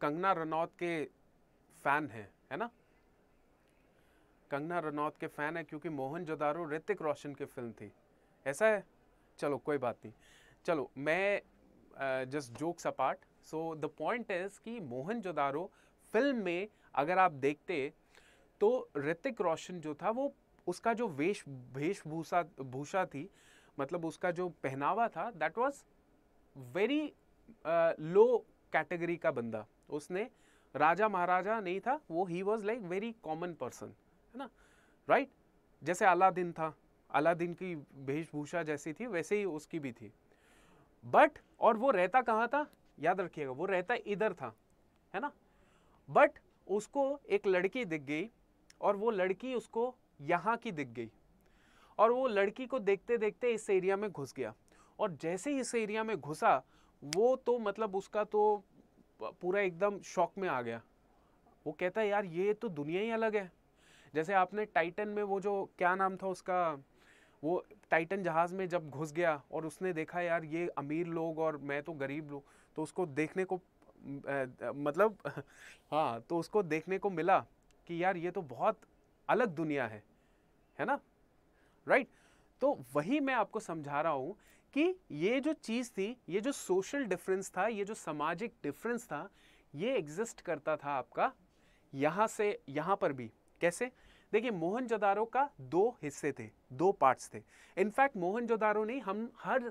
कंगना रनौत के फ़ैन हैं है ना कंगना रनौत के फ़ैन है क्योंकि मोहन जोदारो ऋतिक रोशन की फ़िल्म थी ऐसा है चलो कोई बात नहीं चलो मैं just jokes apart so the point is कि मोहन जोदारो फिल्म में अगर आप देखते तो ऋतिक रोशन जो था वो उसका जो वेश वेशभूषा भूषा थी मतलब उसका जो पहनावा था that was very low category का बंदा उसने राजा महाराजा नहीं था वो ही was like very common person है ना राइट जैसे अलादीन था अलादीन की वेशभूषा जैसी थी वैसे ही उसकी भी थी बट और वो रहता कहाँ था याद रखिएगा वो रहता इधर था है ना बट उसको एक लड़की दिख गई और वो लड़की उसको यहाँ की दिख गई और वो लड़की को देखते देखते इस एरिया में घुस गया और जैसे ही इस एरिया में घुसा वो तो मतलब उसका तो पूरा एकदम शॉक में आ गया वो कहता है यार ये तो दुनिया ही अलग है जैसे आपने टाइटन में वो जो क्या नाम था उसका वो टाइटन जहाज़ में जब घुस गया और उसने देखा यार ये अमीर लोग और मैं तो गरीब लोग तो उसको देखने को मतलब हाँ तो उसको देखने को मिला कि यार ये तो बहुत अलग दुनिया है है ना राइट तो वही मैं आपको समझा रहा हूँ कि ये जो चीज़ थी ये जो सोशल डिफरेंस था ये जो सामाजिक डिफरेंस था ये एग्जिस्ट करता था आपका यहाँ से यहाँ पर भी कैसे देखिए मोहनजोदारो का दो हिस्से थे दो पार्ट्स थे इनफैक्ट मोहन जोदारो नहीं हम हर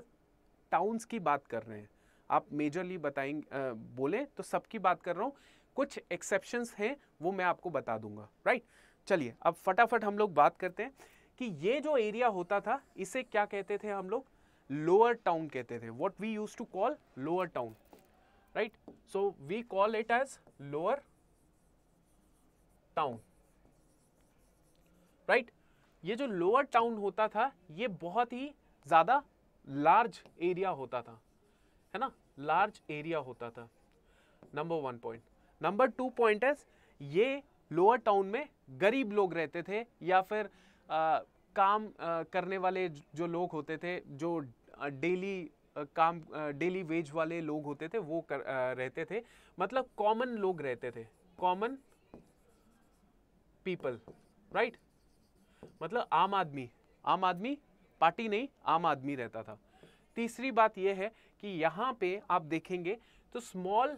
टाउन्स की बात कर रहे हैं आप मेजरली बताएंगे बोले तो सबकी बात कर रहा हूँ कुछ एक्सेप्शंस हैं वो मैं आपको बता दूंगा राइट चलिए अब फटाफट हम लोग बात करते हैं कि ये जो एरिया होता था इसे क्या कहते थे हम लोग लोअर टाउन कहते थे what we use to call lower town right so we call it as lower town right ये जो लोअर टाउन होता था ये बहुत ही ज़्यादा लार्ज एरिया होता था है ना लार्ज एरिया होता था number one point number two point ये लोअर टाउन में गरीब लोग रहते थे या फिर काम करने वाले जो लोग होते थे जो डेली काम डेली वेज वाले लोग होते थे वो कर, रहते थे मतलब कॉमन लोग रहते थे कॉमन पीपल राइट मतलब आम आदमी आम आदमी पार्टी नहीं आम आदमी रहता था तीसरी बात यह है कि यहां पे आप देखेंगे तो स्मॉल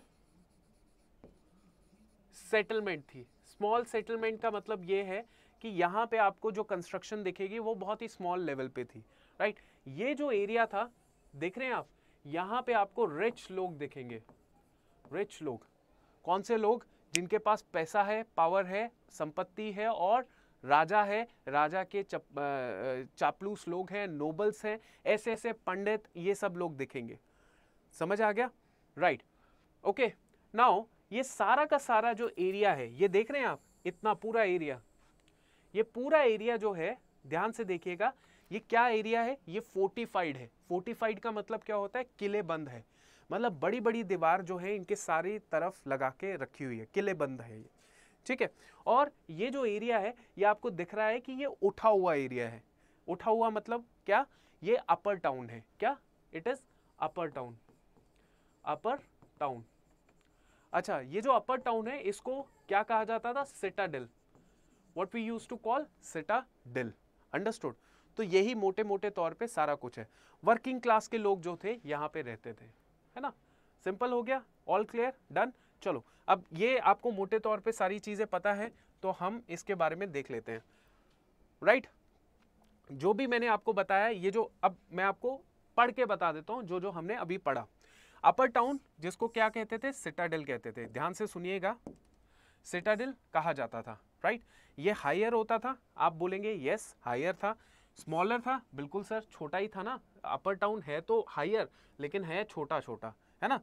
सेटलमेंट थी स्मॉल सेटलमेंट का मतलब यह है कि यहाँ पे आपको जो कंस्ट्रक्शन दिखेगी वो बहुत ही स्मॉल लेवल पे थी राइट ये जो एरिया था देख रहे हैं आप यहाँ पे आपको रिच लोग दिखेंगे रिच लोग कौन से लोग जिनके पास पैसा है पावर है संपत्ति है और राजा है राजा के चप, चापलूस लोग हैं नोबल्स हैं ऐसे ऐसे पंडित ये सब लोग दिखेंगे समझ आ गया राइट ओके नाउ ये सारा का सारा जो एरिया है ये देख रहे हैं आप इतना पूरा एरिया ये पूरा एरिया जो है ध्यान से देखिएगा ये क्या एरिया है ये फोर्टिफाइड है फोर्टिफाइड का मतलब क्या होता है किले बंद है मतलब बड़ी बड़ी दीवार जो है इनके सारी तरफ लगा के रखी हुई है किले बंद है ये ठीक है और ये जो एरिया है ये आपको दिख रहा है कि ये उठा हुआ एरिया है उठा हुआ मतलब क्या ये अपर टाउन है क्या it is upper town upper town अच्छा ये जो अपर टाउन है इसको क्या कहा जाता था citadel what we use to call citadel understood तो यही मोटे मोटे तौर पे सारा कुछ है वर्किंग क्लास के लोग जो थे यहाँ पे रहते थे है ना सिंपल हो गया ऑल क्लियर डन चलो अब ये आपको मोटे तौर पे सारी चीज़ें पता है तो हम इसके बारे में देख लेते हैं राइट right? जो भी मैंने आपको बताया ये जो अब मैं आपको पढ़ के बता देता हूँ जो जो हमने अभी पढ़ा अपर टाउन जिसको क्या कहते थे सिटाडिल कहते थे ध्यान से सुनिएगा सिटाडिल कहा जाता था राइट ये हायर होता था आप बोलेंगे यस हायर था स्मॉलर था बिल्कुल सर छोटा ही था ना अपर टाउन है तो हायर लेकिन है छोटा छोटा है ना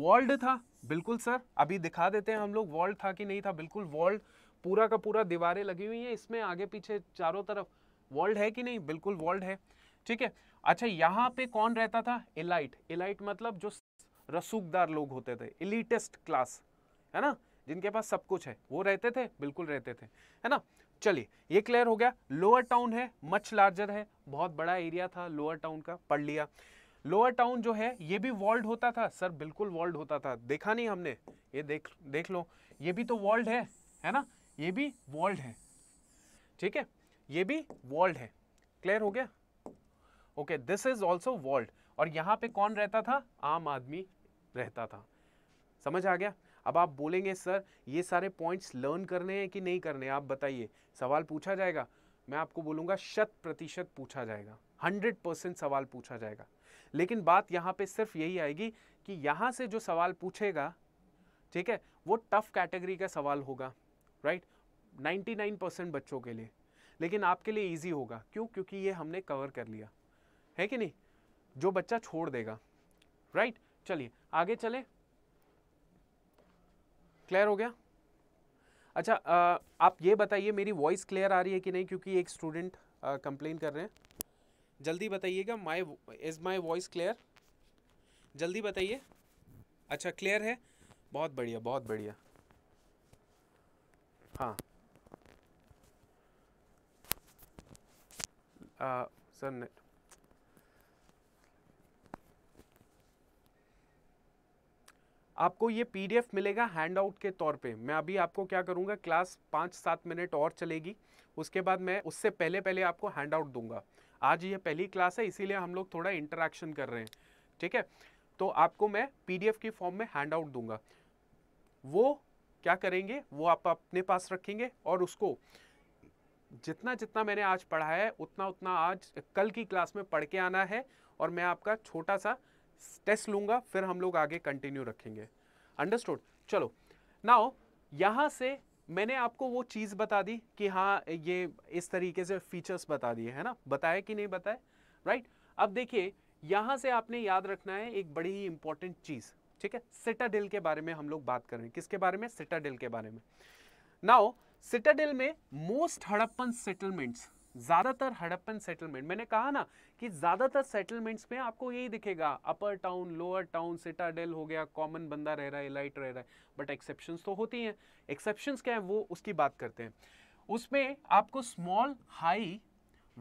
वॉल्ड था बिल्कुल सर अभी दिखा देते हैं हम लोग वॉल्ड था कि नहीं था बिल्कुल वॉल्ड पूरा का पूरा दीवारें लगी हुई हैं इसमें आगे पीछे चारों तरफ वॉल्ड है कि नहीं बिल्कुल वॉल्ड है ठीक है अच्छा यहाँ पे कौन रहता था इलाइट इलाइट मतलब जो रसूखदार लोग होते थे इलीटेस्ट क्लास है ना जिनके पास सब कुछ है वो रहते थे बिल्कुल रहते थे है ना चलिए ये क्लियर हो गया लोअर टाउन है मच लार्जर है बहुत बड़ा एरिया था लोअर टाउन का पढ़ लिया लोअर टाउन जो है ये भी वॉल्ड होता था सर बिल्कुल वॉल्ड होता था देखा नहीं हमने ये देख देख लो ये भी तो वॉल्ड है है ना ये भी वॉल्ड है ठीक है ये भी वॉल्ड है क्लियर हो गया okay this is also walled और यहां पे कौन रहता था आम आदमी रहता था समझ आ गया अब आप बोलेंगे सर ये सारे पॉइंट्स लर्न करने हैं कि नहीं करने आप बताइए सवाल पूछा जाएगा मैं आपको बोलूँगा शत प्रतिशत पूछा जाएगा हंड्रेड परसेंट सवाल पूछा जाएगा लेकिन बात यहाँ पे सिर्फ यही आएगी कि यहाँ से जो सवाल पूछेगा ठीक है वो टफ कैटेगरी का सवाल होगा राइट नाइन्टी नाइन परसेंट बच्चों के लिए लेकिन आपके लिए ईजी होगा क्यों क्योंकि ये हमने कवर कर लिया है कि नहीं जो बच्चा छोड़ देगा राइट चलिए आगे चले क्लियर हो गया अच्छा आ, आप ये बताइए मेरी वॉइस क्लियर आ रही है कि नहीं क्योंकि एक स्टूडेंट कंप्लेन कर रहे हैं जल्दी बताइएगा my is my voice clear जल्दी बताइए अच्छा क्लियर है बहुत बढ़िया बहुत बढ़िया हाँ आ, सर आपको ये पीडीएफ मिलेगा हैंड आउट के तौर पे मैं अभी आपको क्या करूँगा क्लास पाँच सात मिनट और चलेगी उसके बाद मैं उससे पहले पहले आपको हैंड आउट दूंगा आज ये पहली क्लास है इसीलिए हम लोग थोड़ा इंटरेक्शन कर रहे हैं ठीक है तो आपको मैं पीडीएफ की फॉर्म में हैंड आउट दूंगा वो क्या करेंगे वो आप अपने पास रखेंगे और उसको जितना जितना मैंने आज पढ़ा है उतना उतना आज कल की क्लास में पढ़ के आना है और मैं आपका छोटा सा टेस्ट लूंगा फिर हम लोग आगे कंटिन्यू रखेंगे अंडरस्टूड चलो नाउ यहाँ से मैंने आपको वो चीज़ बता दी कि हाँ ये इस तरीके से फीचर्स बता दिए है ना बताया कि नहीं बताए राइट right? अब देखिए यहाँ से आपने याद रखना है एक बड़ी ही इंपॉर्टेंट चीज़ ठीक है सिटाडिल के बारे में हम लोग बात कर रहे हैं किसके बारे में सिटाडिल के बारे में नाउ सिटाडिल में मोस्ट हड़प्पन सेटलमेंट्स ज़्यादातर हड़प्पन सेटलमेंट मैंने कहा ना कि ज़्यादातर सेटलमेंट्स में आपको यही दिखेगा upper town lower town citadel हो गया कॉमन बंदा रह रहा है लाइट रह रहा है बट एक्सेप्शन तो होती हैं एक्सेप्शन क्या है वो उसकी बात करते हैं उसमें आपको स्मॉल हाई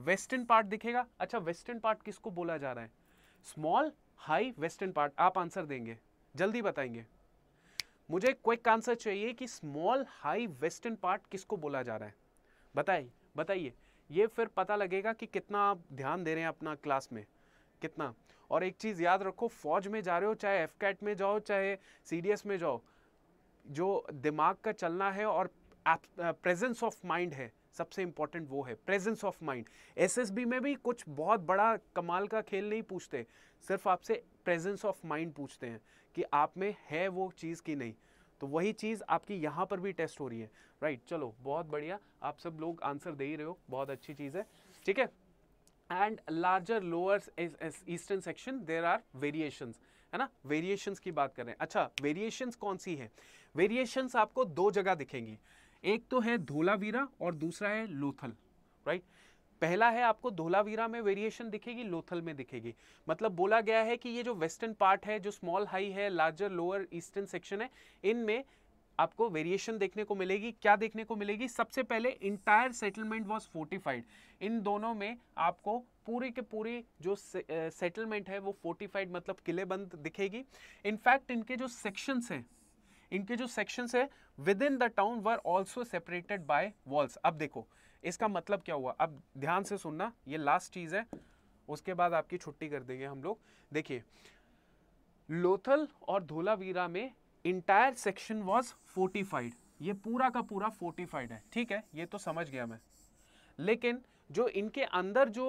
वेस्टर्न पार्ट दिखेगा अच्छा वेस्टर्न पार्ट किसको बोला जा रहा है स्मॉल हाई वेस्टर्न पार्ट आप आंसर देंगे जल्दी बताएंगे मुझे क्विक आंसर चाहिए कि स्मॉल हाई वेस्टर्न पार्ट किसको बोला जा रहा है बताइए बताइए ये फिर पता लगेगा कि कितना आप ध्यान दे रहे हैं अपना क्लास में कितना और एक चीज़ याद रखो फौज में जा रहे हो चाहे एफ कैट में जाओ चाहे सी डी एस में जाओ जो दिमाग का चलना है और प्रेजेंस ऑफ माइंड है सबसे इम्पॉर्टेंट वो है प्रेजेंस ऑफ माइंड एसएसबी में भी कुछ बहुत बड़ा कमाल का खेल नहीं पूछते सिर्फ आपसे प्रेजेंस ऑफ माइंड पूछते हैं कि आप में है वो चीज़ कि नहीं तो वही चीज़ आपकी यहाँ पर भी टेस्ट हो रही है राइट right, चलो बहुत बढ़िया आप सब लोग आंसर दे ही रहे हो बहुत अच्छी चीज़ है ठीक है and larger lower eastern section there are variations है ना वेरिएशंस की बात कर रहे हैं अच्छा वेरिएशंस कौन सी है वेरिएशंस आपको दो जगह दिखेंगी एक तो है धोलावीरा और दूसरा है लोथल राइट right? पहला है आपको धोलावीरा में वेरिएशन दिखेगी लोथल में दिखेगी मतलब बोला गया है कि ये जो वेस्टर्न पार्ट है जो स्मॉल हाई है लार्जर लोअर ईस्टर्न सेक्शन है इनमें आपको वेरिएशन देखने को मिलेगी क्या देखने को मिलेगी सबसे पहले इंटायर सेटलमेंट वॉज फोर्टिफाइड इन दोनों में आपको पूरे के पूरे जो सेटलमेंट है वो फोर्टिफाइड मतलब किलेबंद दिखेगी इनफैक्ट इनके जो सेक्शंस हैं इनके जो सेक्शंस है within the town were also separated by walls अब देखो इसका मतलब क्या हुआ अब ध्यान से सुनना ये लास्ट चीज़ है उसके बाद आपकी छुट्टी कर देंगे हम लोग देखिए लोथल और धोलावीरा में इंटायर सेक्शन वॉज फोर्टिफाइड ये पूरा का पूरा फोर्टिफाइड है ठीक है ये तो समझ गया मैं लेकिन जो इनके अंदर जो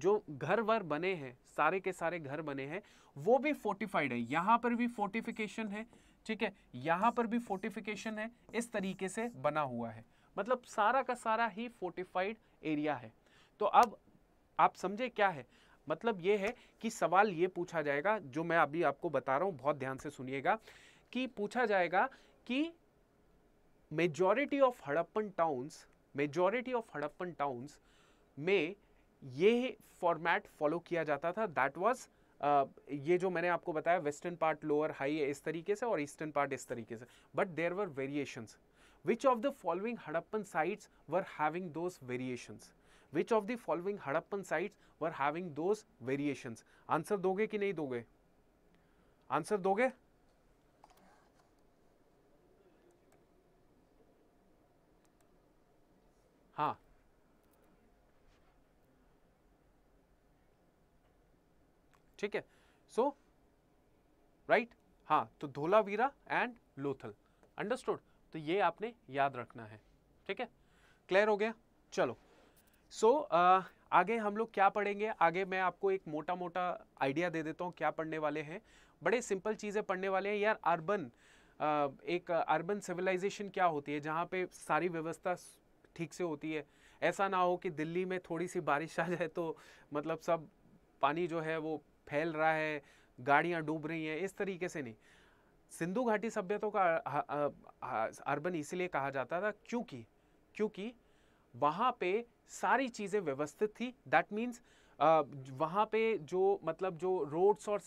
जो घर वर बने हैं सारे के सारे घर बने हैं वो भी फोर्टिफाइड है यहाँ पर भी फोर्टिफिकेशन है ठीक है यहाँ पर भी फोर्टिफिकेशन है इस तरीके से बना हुआ है मतलब सारा का सारा ही फोर्टिफाइड एरिया है तो अब आप समझे क्या है मतलब ये है कि सवाल ये पूछा जाएगा जो मैं अभी आपको बता रहा हूँ बहुत ध्यान से सुनिएगा कि पूछा जाएगा कि majority of Harappan towns majority of Harappan towns में ये फॉर्मेट फॉलो किया जाता था दैट वाज uh, ये जो मैंने आपको बताया वेस्टर्न पार्ट लोअर हाई इस तरीके से और ईस्टर्न पार्ट इस तरीके से but there were variations Which of the following Harappan sites were having those variations? Which of the following Harappan sites were having those variations? answer doge ki nahi doge answer doge ha theek hai so, right? ha to dholavira and lothal understood तो ये आपने याद रखना है ठीक है clear हो गया चलो सो so, uh, आगे हम लोग क्या पढ़ेंगे आगे मैं आपको एक मोटा मोटा आइडिया दे देता हूँ क्या पढ़ने वाले हैं बड़े सिंपल चीज़ें पढ़ने वाले हैं यार अर्बन एक अर्बन सिविलाइजेशन क्या होती है जहाँ पे सारी व्यवस्था ठीक से होती है ऐसा ना हो कि दिल्ली में थोड़ी सी बारिश आ जाए तो मतलब सब पानी जो है वो फैल रहा है गाड़ियाँ डूब रही हैं इस तरीके से नहीं सिंधु घाटी सभ्यता का अर्बन इसीलिए कहा जाता था क्योंकि क्योंकि वहाँ पे सारी चीज़ें व्यवस्थित थी दैट मीन्स वहाँ पे जो मतलब जो रोड्स और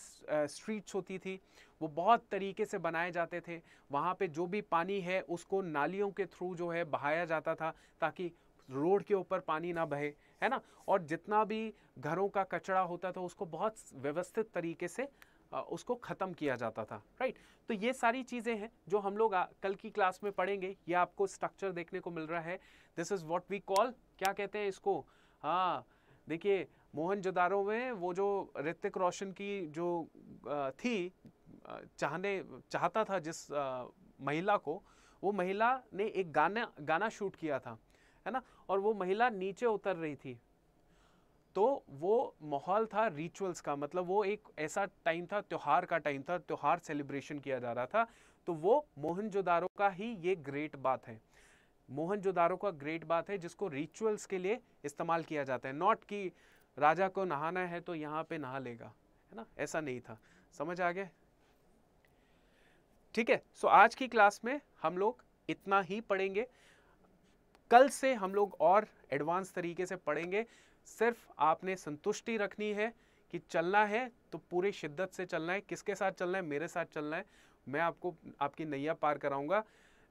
स्ट्रीट्स होती थी वो बहुत तरीके से बनाए जाते थे वहाँ पे जो भी पानी है उसको नालियों के थ्रू जो है बहाया जाता था ताकि रोड के ऊपर पानी ना बहे है ना और जितना भी घरों का कचरा होता था उसको बहुत व्यवस्थित तरीके से उसको ख़त्म किया जाता था राइट तो ये सारी चीज़ें हैं जो हम लोग कल की क्लास में पढ़ेंगे ये आपको स्ट्रक्चर देखने को मिल रहा है this is what we call क्या कहते हैं इसको हाँ देखिए मोहन जदारो में वो जो ऋतिक रोशन की जो थी चाहने चाहता था जिस महिला को वो महिला ने एक गाना गाना शूट किया था है ना और वो महिला नीचे उतर रही थी तो वो माहौल था रिचुअल्स का मतलब वो एक ऐसा टाइम था त्यौहार का टाइम था त्यौहार सेलिब्रेशन किया जा रहा था तो वो मोहनजोदारो का ही ये ग्रेट बात है मोहनजोदारो का ग्रेट बात है जिसको रिचुअल्स के लिए इस्तेमाल किया जाता है नॉट कि राजा को नहाना है तो यहाँ पे नहा लेगा है ना ऐसा नहीं था समझ आ गया ठीक है सो आज की क्लास में हम लोग इतना ही पढ़ेंगे कल से हम लोग और एडवांस तरीके से पढ़ेंगे सिर्फ आपने संतुष्टि रखनी है कि चलना है तो पूरी शिद्दत से चलना है किसके साथ चलना है मेरे साथ चलना है मैं आपको आपकी नैया पार कराऊंगा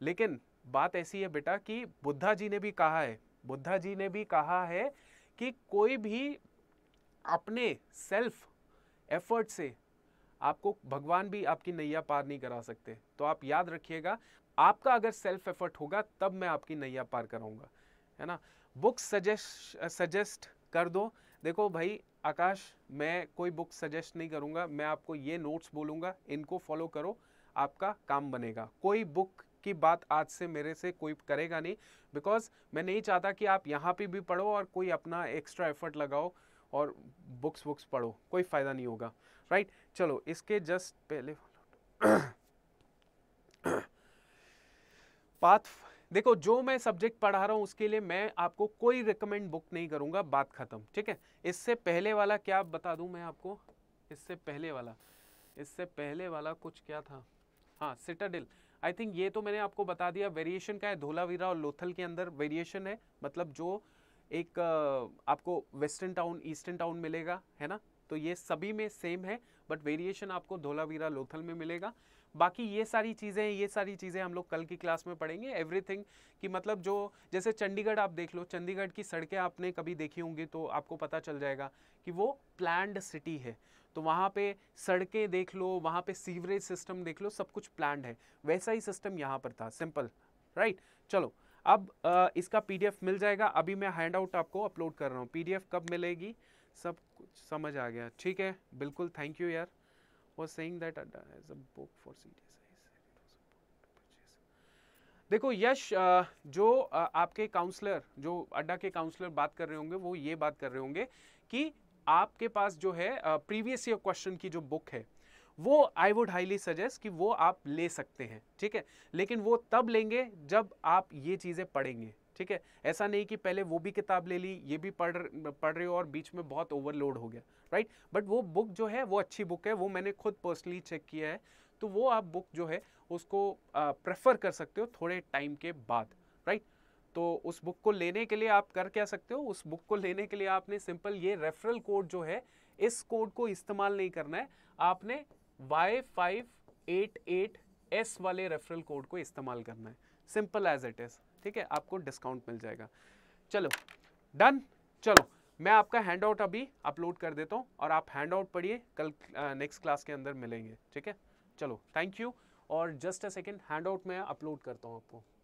लेकिन बात ऐसी है बेटा कि बुद्धा जी ने भी कहा है बुद्धा जी ने भी कहा है कि कोई भी अपने सेल्फ एफर्ट से आपको भगवान भी आपकी नैया पार नहीं करा सकते तो आप याद रखिएगा आपका अगर सेल्फ एफर्ट होगा तब मैं आपकी नैया पार कराऊंगा है ना बुक्स सजेस्ट सजेस्ट कर दो देखो भाई आकाश मैं कोई बुक सजेस्ट नहीं करूँगा मैं आपको ये नोट्स बोलूँगा इनको फॉलो करो आपका काम बनेगा कोई बुक की बात आज से मेरे से कोई करेगा नहीं बिकॉज मैं नहीं चाहता कि आप यहाँ पे भी पढ़ो और कोई अपना एक्स्ट्रा एफर्ट लगाओ और बुक्स बुक्स पढ़ो कोई फ़ायदा नहीं होगा राइट चलो इसके जस्ट पहले पाथ देखो जो मैं सब्जेक्ट पढ़ा रहा हूँ उसके लिए मैं आपको कोई रिकमेंड बुक नहीं करूँगा बात ख़त्म ठीक है इससे पहले वाला क्या बता दूँ मैं आपको इससे पहले वाला इससे पहले वाला कुछ क्या था हाँ सिटाडिल आई थिंक ये तो मैंने आपको बता दिया वेरिएशन का है धोलावीरा और लोथल के अंदर वेरिएशन है मतलब जो एक आपको वेस्टर्न टाउन ईस्टर्न टाउन मिलेगा है ना तो ये सभी में सेम है बट वेरिएशन आपको धोलावीरा लोथल में मिलेगा बाकी ये सारी चीज़ें ये सारी चीज़ें हम लोग कल की क्लास में पढ़ेंगे एवरीथिंग कि मतलब जो जैसे चंडीगढ़ आप देख लो चंडीगढ़ की सड़कें आपने कभी देखी होंगी तो आपको पता चल जाएगा कि वो प्लान्ड सिटी है तो वहाँ पे सड़कें देख लो वहाँ पे सीवरेज सिस्टम देख लो सब कुछ प्लान्ड है वैसा ही सिस्टम यहाँ पर था सिंपल राइट चलो अब आ, इसका पीडीएफ मिल जाएगा अभी मैं हैंड आउट आपको अपलोड कर रहा हूँ पीडीएफ कब मिलेगी सब कुछ समझ आ गया ठीक है बिल्कुल थैंक यू यार was saying that uh, as a book for CDS. देखो यश जो आपके काउंसलर जो अड्डा के काउंसलर बात कर रहे होंगे वो ये बात कर रहे होंगे कि आपके पास जो है प्रीवियस ईयर क्वेश्चन की जो बुक है वो आई वुड हाईली सजेस्ट कि वो आप ले सकते हैं ठीक है लेकिन वो तब लेंगे जब आप ये चीज़ें पढ़ेंगे ठीक है ऐसा नहीं कि पहले वो भी किताब ले ली ये भी पढ़ पढ़ रही हो और बीच में बहुत ओवरलोड हो गया राइट बट वो बुक जो है वो अच्छी बुक है वो मैंने खुद पर्सनली चेक किया है तो वो आप बुक जो है उसको प्रेफर कर सकते हो थोड़े टाइम के बाद राइट तो उस बुक को लेने के लिए आप कर क्या सकते हो उस बुक को लेने के लिए आपने सिंपल ये रेफरल कोड जो है इस कोड को इस्तेमाल नहीं करना है आपने Y five eight eight S वाले रेफरल कोड को इस्तेमाल करना है सिंपल एज इट इज़ ठीक है आपको डिस्काउंट मिल जाएगा चलो डन चलो मैं आपका हैंड आउट अभी अपलोड कर देता हूँ और आप हैंड आउट पढ़िए कल नेक्स्ट क्लास के अंदर मिलेंगे ठीक है चलो थैंक यू और just a second hand out मैं अपलोड करता हूँ आपको